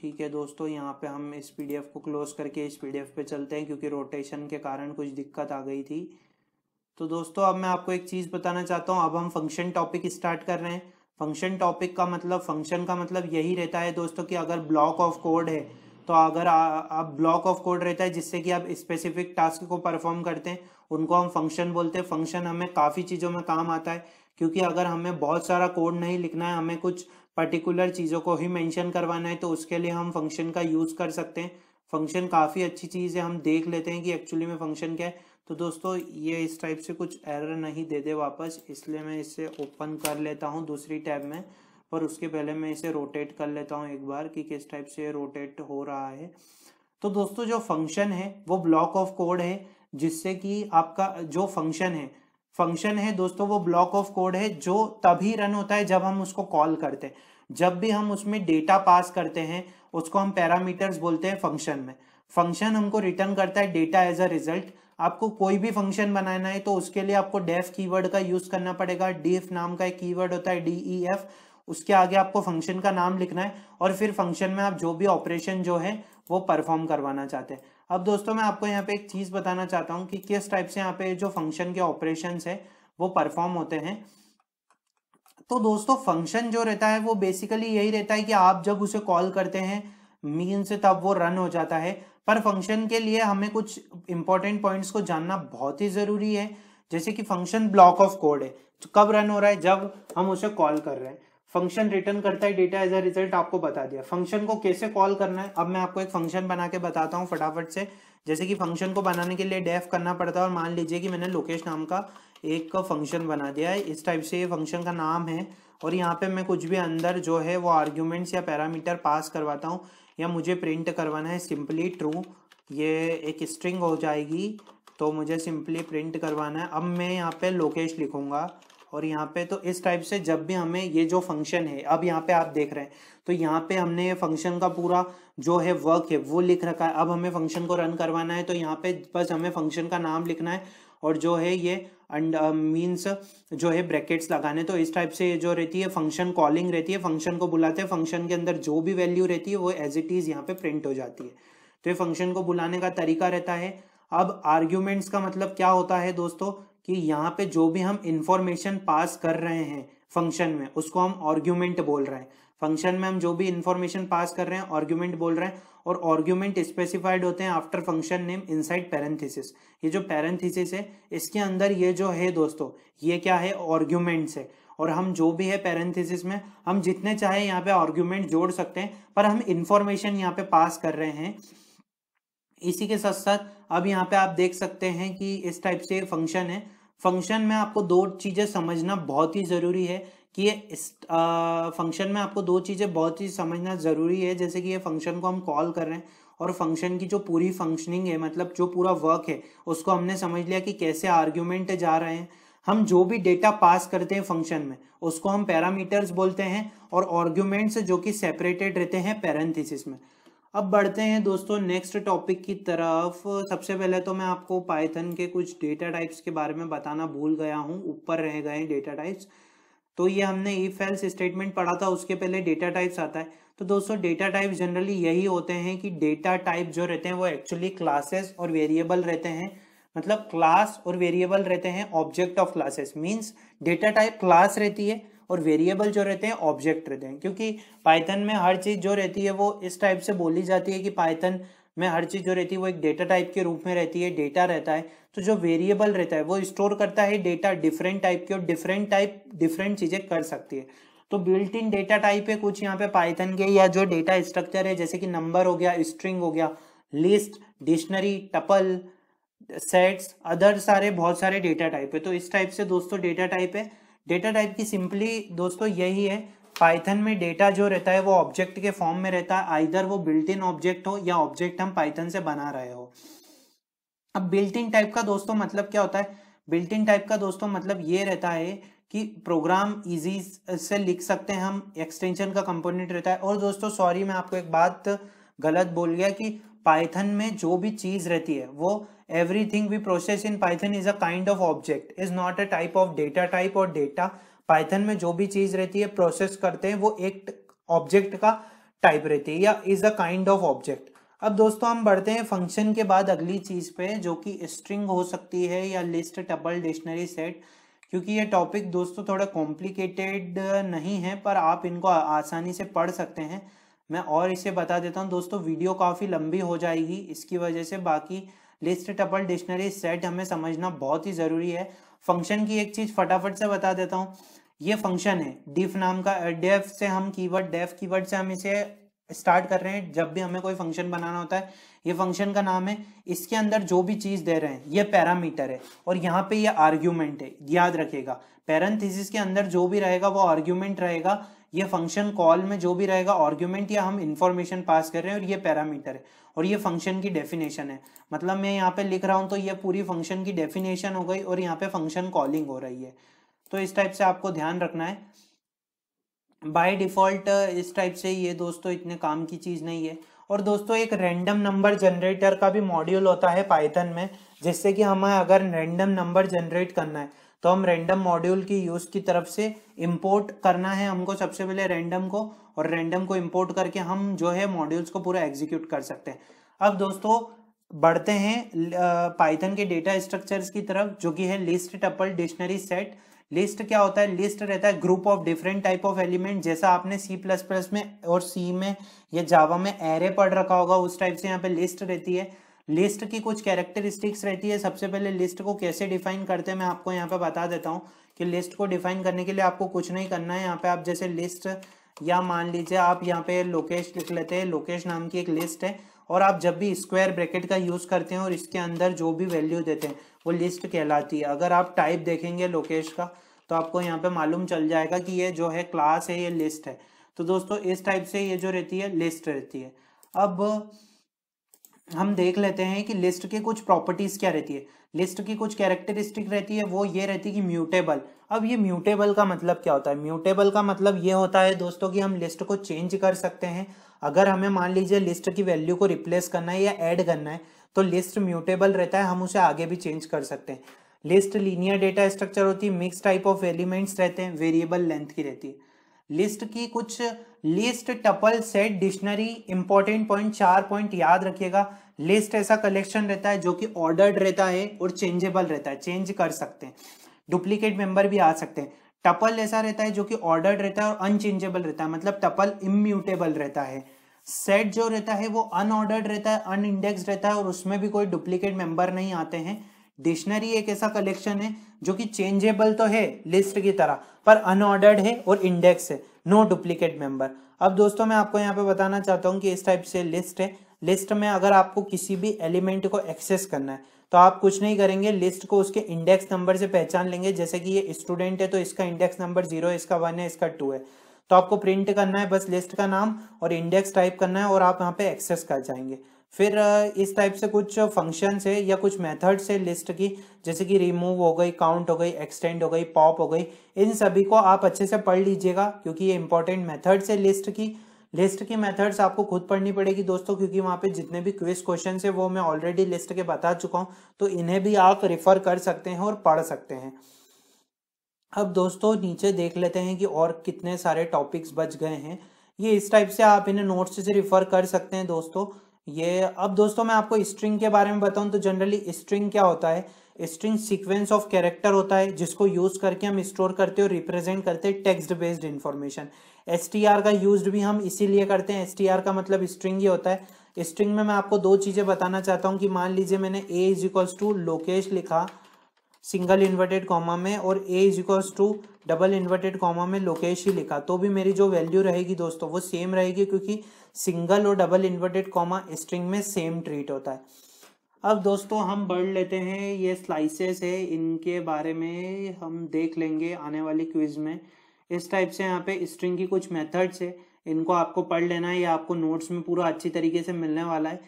ठीक है दोस्तों यहाँ पे हम इस पीडीएफ को क्लोज करके इस पीडीएफ पे चलते हैं क्योंकि रोटेशन के कारण कुछ दिक्कत आ गई थी तो दोस्तों अब मैं आपको एक चीज़ बताना चाहता हूँ अब हम फंक्शन टॉपिक स्टार्ट कर रहे हैं फंक्शन टॉपिक का मतलब फंक्शन का मतलब यही रहता है दोस्तों कि अगर ब्लॉक ऑफ कोड है तो अगर आप ब्लॉक ऑफ कोड रहता है जिससे कि आप स्पेसिफिक टास्क को परफॉर्म करते हैं उनको हम फंक्शन बोलते हैं फंक्शन हमें काफ़ी चीज़ों में काम आता है क्योंकि अगर हमें बहुत सारा कोड नहीं लिखना है हमें कुछ पर्टिकुलर चीज़ों को ही मेंशन करवाना है तो उसके लिए हम फंक्शन का यूज़ कर सकते हैं फंक्शन काफ़ी अच्छी चीज़ है हम देख लेते हैं कि एक्चुअली में फंक्शन क्या है तो दोस्तों ये इस टाइप से कुछ एरर नहीं दे दे वापस इसलिए मैं इसे ओपन कर लेता हूँ दूसरी टैब में पर उसके पहले मैं इसे रोटेट कर लेता हूँ एक बार कि किस टाइप से रोटेट हो रहा है तो दोस्तों जो फंक्शन है वो ब्लॉक ऑफ कोड है जिससे कि आपका जो फंक्शन है फंक्शन है दोस्तों वो ब्लॉक ऑफ कोड है जो तभी रन होता है जब हम उसको कॉल करते हैं जब भी हम उसमें डेटा पास करते हैं उसको हम पैरामीटर्स बोलते हैं फंक्शन में फंक्शन हमको रिटर्न करता है डेटा एज अ रिजल्ट आपको कोई भी फंक्शन बनाना है तो उसके लिए आपको डेफ कीवर्ड का यूज करना पड़ेगा डीएफ नाम का एक कीवर्ड होता है डी एफ e उसके आगे आपको फंक्शन का नाम लिखना है और फिर फंक्शन में आप जो भी ऑपरेशन जो है वो परफॉर्म करवाना चाहते हैं अब दोस्तों मैं आपको यहाँ पे एक चीज़ बताना चाहता हूँ कि किस टाइप से यहाँ पे जो फंक्शन के ऑपरेशन है वो परफॉर्म होते हैं तो दोस्तों फंक्शन जो रहता है वो बेसिकली यही रहता है कि आप जब उसे कॉल करते हैं मीन से तब वो रन हो जाता है पर फंक्शन के लिए हमें कुछ इंपॉर्टेंट पॉइंट्स को जानना बहुत ही जरूरी है जैसे कि फंक्शन ब्लॉक ऑफ कोड है तो कब रन हो रहा है जब हम उसे कॉल कर रहे हैं फंक्शन रिटर्न करता है डेटा एज अ रिजल्ट आपको बता दिया फंक्शन को कैसे कॉल करना है अब मैं आपको एक फंक्शन बना के बताता हूँ फटाफट से जैसे कि फंक्शन को बनाने के लिए डेफ करना पड़ता है और मान लीजिए कि मैंने लोकेश नाम का एक फंक्शन बना दिया है इस टाइप से ये फंक्शन का नाम है और यहाँ पे मैं कुछ भी अंदर जो है वो आर्ग्यूमेंट्स या पैरामीटर पास करवाता हूँ या मुझे प्रिंट करवाना है सिंपली ट्रू ये एक स्ट्रिंग हो जाएगी तो मुझे सिंपली प्रिंट करवाना है अब मैं यहाँ पे लोकेश लिखूँगा और यहाँ पे तो इस टाइप से जब भी हमें ये जो फंक्शन है अब यहाँ पे आप देख रहे हैं तो यहाँ पे हमने ये फंक्शन का पूरा जो है वर्क है वो लिख रखा है अब हमें फंक्शन को रन करवाना है तो यहाँ पे बस हमें फंक्शन का नाम लिखना है और जो है ये एंड मीन्स uh, जो है ब्रैकेट्स लगाने तो इस टाइप से जो रहती है फंक्शन कॉलिंग रहती है फंक्शन को बुलाते हैं फंक्शन के अंदर जो भी वैल्यू रहती है वो एज इट इज़ यहाँ पे प्रिंट हो जाती है तो ये फंक्शन को बुलाने का तरीका रहता है अब आर्ग्यूमेंट्स का मतलब क्या होता है दोस्तों कि यहाँ पे जो भी हम इंफॉर्मेशन पास कर रहे हैं फंक्शन में उसको हम आर्ग्यूमेंट बोल रहे हैं फंक्शन में हम जो भी इंफॉर्मेशन पास कर रहे हैं आर्ग्यूमेंट बोल रहे हैं और ऑर्ग्यूमेंट स्पेसिफाइड होते हैं after function name inside parenthesis ये जो पैरेंथेसिस है इसके अंदर ये जो है दोस्तों ये क्या है ऑर्ग्यूमेंट्स है और हम जो भी है पैरेंथेसिस में हम जितने चाहे यहाँ पे आर्ग्यूमेंट जोड़ सकते हैं पर हम इंफॉर्मेशन यहाँ पे पास कर रहे हैं इसी के साथ साथ अब यहाँ पे आप देख सकते हैं कि इस टाइप से फंक्शन है फंक्शन में आपको दो चीज़ें समझना बहुत ही ज़रूरी है कि ये इस फंक्शन में आपको दो चीज़ें बहुत ही समझना ज़रूरी है जैसे कि ये फंक्शन को हम कॉल कर रहे हैं और फंक्शन की जो पूरी फंक्शनिंग है मतलब जो पूरा वर्क है उसको हमने समझ लिया कि कैसे आर्ग्यूमेंट जा रहे हैं हम जो भी डेटा पास करते हैं फंक्शन में उसको हम पैरामीटर्स बोलते हैं और आर्ग्यूमेंट्स जो कि सेपरेटेड रहते हैं पैरेंथिसिस में अब बढ़ते हैं दोस्तों नेक्स्ट टॉपिक की तरफ सबसे पहले तो मैं आपको पाइथन के कुछ डेटा टाइप्स के बारे में बताना भूल गया हूँ ऊपर रह गए डेटा टाइप्स तो ये हमने ई एल्स स्टेटमेंट पढ़ा था उसके पहले डेटा टाइप्स आता है तो दोस्तों डेटा टाइप जनरली यही होते हैं कि डेटा टाइप जो रहते हैं वो एक्चुअली क्लासेस और वेरिएबल रहते हैं मतलब क्लास और वेरिएबल रहते हैं object of classes means data type class रहती है और वेरिएबल जो रहते हैं ऑब्जेक्ट रहते हैं क्योंकि पाइथन में हर चीज़ जो रहती है वो इस टाइप से बोली जाती है कि पाइथन में हर चीज़ जो रहती है वो एक डेटा टाइप के रूप में रहती है डेटा रहता है तो जो वेरिएबल रहता है वो स्टोर करता है डेटा डिफरेंट टाइप के और डिफरेंट टाइप डिफरेंट चीज़ें कर सकती है तो बिल्ट इन डेटा टाइप है कुछ यहाँ पे पाइथन के या जो डेटा स्ट्रक्चर है जैसे कि नंबर हो गया स्ट्रिंग हो गया list dictionary tuple sets other सारे बहुत सारे डेटा टाइप है तो इस टाइप से दोस्तों डेटा टाइप है डेटा टाइप की सिंपली दोस्तों यही है पाइथन में डेटा जो रहता है वो ऑब्जेक्ट के फॉर्म में रहता है आइधर वो बिल्ट इन ऑब्जेक्ट हो या ऑब्जेक्ट हम पाइथन से बना रहे हो अब बिल्ट इन टाइप का दोस्तों मतलब क्या होता है बिल्ट इन टाइप का दोस्तों मतलब ये रहता है कि प्रोग्राम इजी से लिख सकते हैं हम एक्सटेंशन का कंपोनेंट रहता है और दोस्तों सॉरी मैं आपको एक बात गलत बोल गया कि पाइथन में जो भी चीज रहती है वो everything we process in Python is a kind of object is not a type of data type और डेटा पाइथन में जो भी चीज रहती है प्रोसेस करते हैं वो एक ऑब्जेक्ट का टाइप रहती है या is a kind of object अब दोस्तों हम बढ़ते हैं फंक्शन के बाद अगली चीज़ पे जो कि स्ट्रिंग हो सकती है या लिस्ट टपल डिक्शनरी सेट क्योंकि ये टॉपिक दोस्तों थोड़ा कॉम्प्लिकेटेड नहीं है पर आप इनको आसानी से पढ़ सकते हैं मैं और इसे बता देता हूँ दोस्तों वीडियो काफ़ी लंबी हो जाएगी इसकी वजह से बाकी लिस्ट टपल डिक्शनरी सेट हमें समझना बहुत ही ज़रूरी है फंक्शन की एक चीज़ फटाफट से बता देता हूँ ये फंक्शन है डिफ नाम का डेफ से हम कीवर्ड डेफ कीवर्ड से हम इसे स्टार्ट कर रहे हैं जब भी हमें कोई फंक्शन बनाना होता है ये फंक्शन का नाम है इसके अंदर जो भी चीज़ दे रहे हैं ये पैरामीटर है और यहाँ पे ये आर्ग्यूमेंट है याद रखेगा पैरेंथेसिस के अंदर जो भी रहेगा वो आर्ग्यूमेंट रहेगा ये फंक्शन कॉल में जो भी रहेगा आर्ग्यूमेंट या हम इन्फॉर्मेशन पास कर रहे हैं और ये पैरामीटर है और ये फंक्शन की डेफिनेशन है मतलब मैं यहाँ पे लिख रहा हूँ तो ये पूरी फंक्शन की डेफिनेशन हो गई और यहाँ पे फंक्शन कॉलिंग हो रही है तो इस टाइप से आपको ध्यान रखना है बाय डिफ़ॉल्ट uh, इस टाइप से ये दोस्तों इतने काम की चीज़ नहीं है और दोस्तों एक रैंडम नंबर जनरेटर का भी मॉड्यूल होता है पाइथन में जिससे कि हमें अगर रैंडम नंबर जनरेट करना है तो हम रैंडम मॉड्यूल की यूज़ की तरफ से इंपोर्ट करना है हमको सबसे पहले रैंडम को और रैंडम को इंपोर्ट करके हम जो है मॉड्यूल्स को पूरा एग्जीक्यूट कर सकते हैं अब दोस्तों बढ़ते हैं पाइथन के डेटा स्ट्रक्चर्स की तरफ जो कि है list tuple dictionary set list क्या होता है लिस्ट रहता है group of different type of element जैसा आपने सी प्लस प्लस में और सी में या जावा में एरे पढ़ रखा होगा उस टाइप से यहाँ पे लिस्ट रहती है लिस्ट की कुछ कैरेक्टरिस्टिक्स रहती है सबसे पहले लिस्ट को कैसे डिफाइन करते हैं मैं आपको यहाँ पे बता देता हूँ कि लिस्ट को डिफाइन करने के लिए आपको कुछ नहीं करना है यहाँ पे आप जैसे लिस्ट या मान लीजिए आप यहाँ पे लोकेश लिख लेते हैं लोकेश नाम की एक लिस्ट है और आप जब भी स्क्वायर ब्रैकेट का यूज़ करते हैं और इसके अंदर जो भी वैल्यू देते हैं वो लिस्ट कहलाती है अगर आप टाइप देखेंगे लोकेश का तो आपको यहाँ पे मालूम चल जाएगा कि ये जो है क्लास है ये लिस्ट है तो दोस्तों इस टाइप से ये जो रहती है लिस्ट रहती है अब हम देख लेते हैं कि लिस्ट के कुछ प्रॉपर्टीज क्या रहती है लिस्ट की कुछ कैरेक्टरिस्टिक रहती है वो ये रहती है कि म्यूटेबल अब ये म्यूटेबल का मतलब क्या होता है म्यूटेबल का मतलब ये होता है दोस्तों कि हम लिस्ट को चेंज कर सकते हैं अगर हमें मान लीजिए लिस्ट की वैल्यू को रिप्लेस करना है या ऐड करना है तो लिस्ट म्यूटेबल रहता है हम उसे आगे भी चेंज कर सकते हैं लिस्ट लीनियर डेटा स्ट्रक्चर होती है मिक्स टाइप ऑफ एलिमेंट्स रहते हैं वेरिएबल लेंथ की रहती है लिस्ट की कुछ list tuple set dictionary important point चार पॉइंट याद रखिएगा लिस्ट ऐसा कलेक्शन रहता है जो कि ऑर्डर्ड रहता है और चेंजेबल रहता है चेंज कर सकते हैं डुप्लीकेट मेंबर भी आ सकते हैं टपल ऐसा रहता है जो कि ऑर्डर्ड रहता है और अनचेंजेबल रहता है मतलब टपल इम्यूटेबल रहता है सेट जो रहता है वो अनऑर्डर्ड रहता है अन इंडेक्स रहता है और उसमें भी कोई डुप्लीकेट मेंबर नहीं आते हैं डिक्शनरी एक ऐसा कलेक्शन है जो कि चेंजेबल तो है लिस्ट की तरह पर अनऑर्डर्ड है और इंडेक्स है नो डुप्लीकेट मेंबर अब दोस्तों मैं आपको यहाँ पे बताना चाहता हूँ कि इस टाइप से लिस्ट है लिस्ट में अगर आपको किसी भी एलिमेंट को एक्सेस करना है तो आप कुछ नहीं करेंगे लिस्ट को उसके इंडेक्स नंबर से पहचान लेंगे जैसे कि ये स्टूडेंट है तो इसका इंडेक्स नंबर जीरो इसका वन है इसका टू है तो आपको प्रिंट करना है बस लिस्ट का नाम और इंडेक्स टाइप करना है और आप यहाँ पे एक्सेस कर जाएंगे फिर इस टाइप से कुछ फंक्शन है या कुछ मेथड्स है लिस्ट की जैसे कि रिमूव हो गई काउंट हो गई एक्सटेंड हो गई पॉप हो गई इन सभी को आप अच्छे से पढ़ लीजिएगा क्योंकि ये इंपॉर्टेंट मेथड्स है लिस्ट की लिस्ट की मेथड्स आपको खुद पढ़नी पड़ेगी दोस्तों क्योंकि वहाँ पे जितने भी क्विज क्वेश्चन है वो मैं ऑलरेडी लिस्ट के बता चुका हूँ तो इन्हें भी आप रिफर कर सकते हैं और पढ़ सकते हैं अब दोस्तों नीचे देख लेते हैं कि और कितने सारे टॉपिक्स बच गए हैं ये इस टाइप से आप इन्हें नोट्स से रिफर कर सकते हैं दोस्तों ये अब दोस्तों मैं आपको स्ट्रिंग के बारे में बताऊं तो जनरली स्ट्रिंग क्या होता है स्ट्रिंग सीक्वेंस ऑफ कैरेक्टर होता है जिसको यूज करके हम स्टोर करते और रिप्रेजेंट करते हैं टेक्स्ट बेस्ड इन्फॉर्मेशन एस का यूज भी हम इसीलिए करते हैं एस का मतलब स्ट्रिंग ही होता है स्ट्रिंग में मैं आपको दो चीज़ें बताना चाहता हूँ कि मान लीजिए मैंने ए इज इक्वल्स टू लोकेश लिखा सिंगल इन्वर्टेड कॉमा में और a is equals to double inverted comma में लोकेश ही लिखा तो भी मेरी जो वैल्यू रहेगी दोस्तों वो सेम रहेगी क्योंकि सिंगल और डबल इन्वर्टेड कॉमा स्ट्रिंग में सेम ट्रीट होता है अब दोस्तों हम बढ़ लेते हैं ये स्लाइसेस है इनके बारे में हम देख लेंगे आने वाली क्विज में इस टाइप से यहाँ पे स्ट्रिंग की कुछ मेथड्स है इनको आपको पढ़ लेना है या आपको नोट्स में पूरा अच्छी तरीके से मिलने वाला है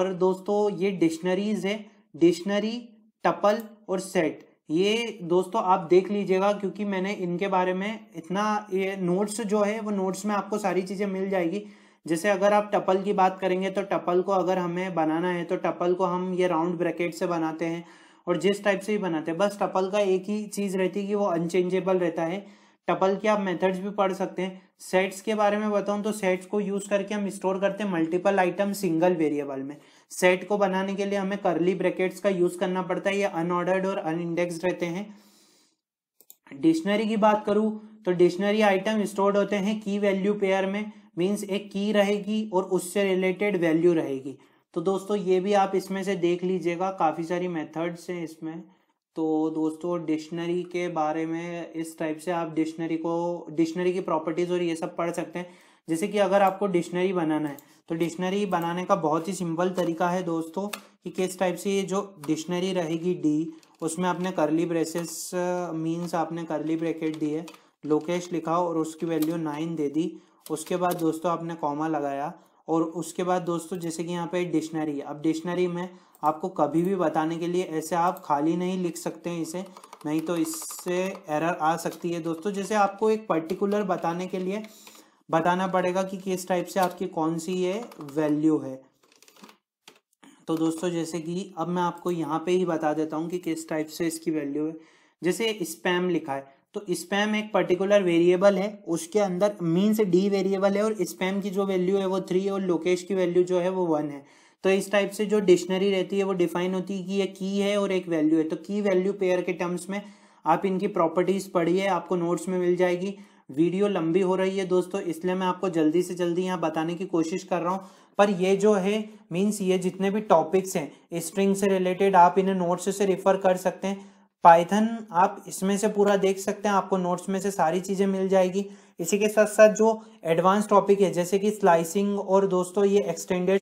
और दोस्तों ये डिक्शनरीज है डिक्शनरी टपल और सेट ये दोस्तों आप देख लीजिएगा क्योंकि मैंने इनके बारे में इतना ये नोट्स जो है वो नोट्स में आपको सारी चीज़ें मिल जाएगी जैसे अगर आप टपल की बात करेंगे तो टपल को अगर हमें बनाना है तो टपल को हम ये राउंड ब्रैकेट से बनाते हैं और जिस टाइप से ही बनाते हैं बस टपल का एक ही चीज़ रहती है कि वो अनचेंजेबल रहता है टपल के आप मेथड्स भी पढ़ सकते हैं सेट्स के बारे में बताऊं तो सेट्स को यूज़ करके हम स्टोर करते हैं मल्टीपल आइटम सिंगल वेरिएबल में सेट को बनाने के लिए हमें करली ब्रैकेट्स का यूज करना पड़ता है ये अनऑर्डर्ड और अनइंडेक्स रहते हैं डिक्शनरी की बात करूं तो डिक्शनरी आइटम स्टोर्ड होते हैं की वैल्यू पेयर में मीन्स एक की रहेगी और उससे रिलेटेड वैल्यू रहेगी तो दोस्तों ये भी आप इसमें से देख लीजिएगा काफ़ी सारी मेथड्स हैं इसमें तो दोस्तों डिक्शनरी के बारे में इस टाइप से आप डिक्शनरी को डिक्शनरी की प्रॉपर्टीज़ और ये सब पढ़ सकते हैं जैसे कि अगर आपको डिक्शनरी बनाना है तो डिक्शनरी बनाने का बहुत ही सिंपल तरीका है दोस्तों कि किस टाइप से ये जो डिक्शनरी रहेगी डी उसमें आपने करली ब्रेसेस मीन्स आपने करली ब्रैकेट दी है लोकेश लिखा और उसकी वैल्यू नाइन दे दी उसके बाद दोस्तों आपने कॉमा लगाया और उसके बाद दोस्तों जैसे कि यहाँ पे डिक्शनरी है अब डिक्शनरी में आपको कभी भी बताने के लिए ऐसे आप खाली नहीं लिख सकते हैं इसे नहीं तो इससे एरर आ सकती है दोस्तों जैसे आपको एक पर्टिकुलर बताने के लिए बताना पड़ेगा कि किस टाइप से आपकी कौन सी ये वैल्यू है तो दोस्तों जैसे कि अब मैं आपको यहाँ पे ही बता देता हूँ कि किस टाइप से इसकी वैल्यू है जैसे स्पैम लिखा है तो स्पैम एक पर्टिकुलर वेरिएबल है उसके अंदर मीन्स डी वेरिएबल है और स्पैम की जो वैल्यू है वो थ्री और लोकेश की वैल्यू जो है वो वन है तो इस टाइप से जो डिक्शनरी रहती है वो डिफाइन होती है कि ये की है और एक वैल्यू है तो की वैल्यू पेयर के टर्म्स में आप इनकी प्रॉपर्टीज पढ़िए आपको नोट्स में मिल जाएगी वीडियो लंबी हो रही है दोस्तों इसलिए मैं आपको जल्दी से जल्दी यहाँ बताने की कोशिश कर रहा हूँ पर ये जो है मीन्स ये जितने भी टॉपिक्स हैं स्ट्रिंग से रिलेटेड आप इन्हें नोट्स से रिफर कर सकते हैं पाइथन आप इसमें से पूरा देख सकते हैं आपको नोट्स में से सारी चीज़ें मिल जाएगी इसी के साथ साथ जो एडवांस टॉपिक है जैसे कि स्लाइसिंग और दोस्तों ये एक्सटेंडेड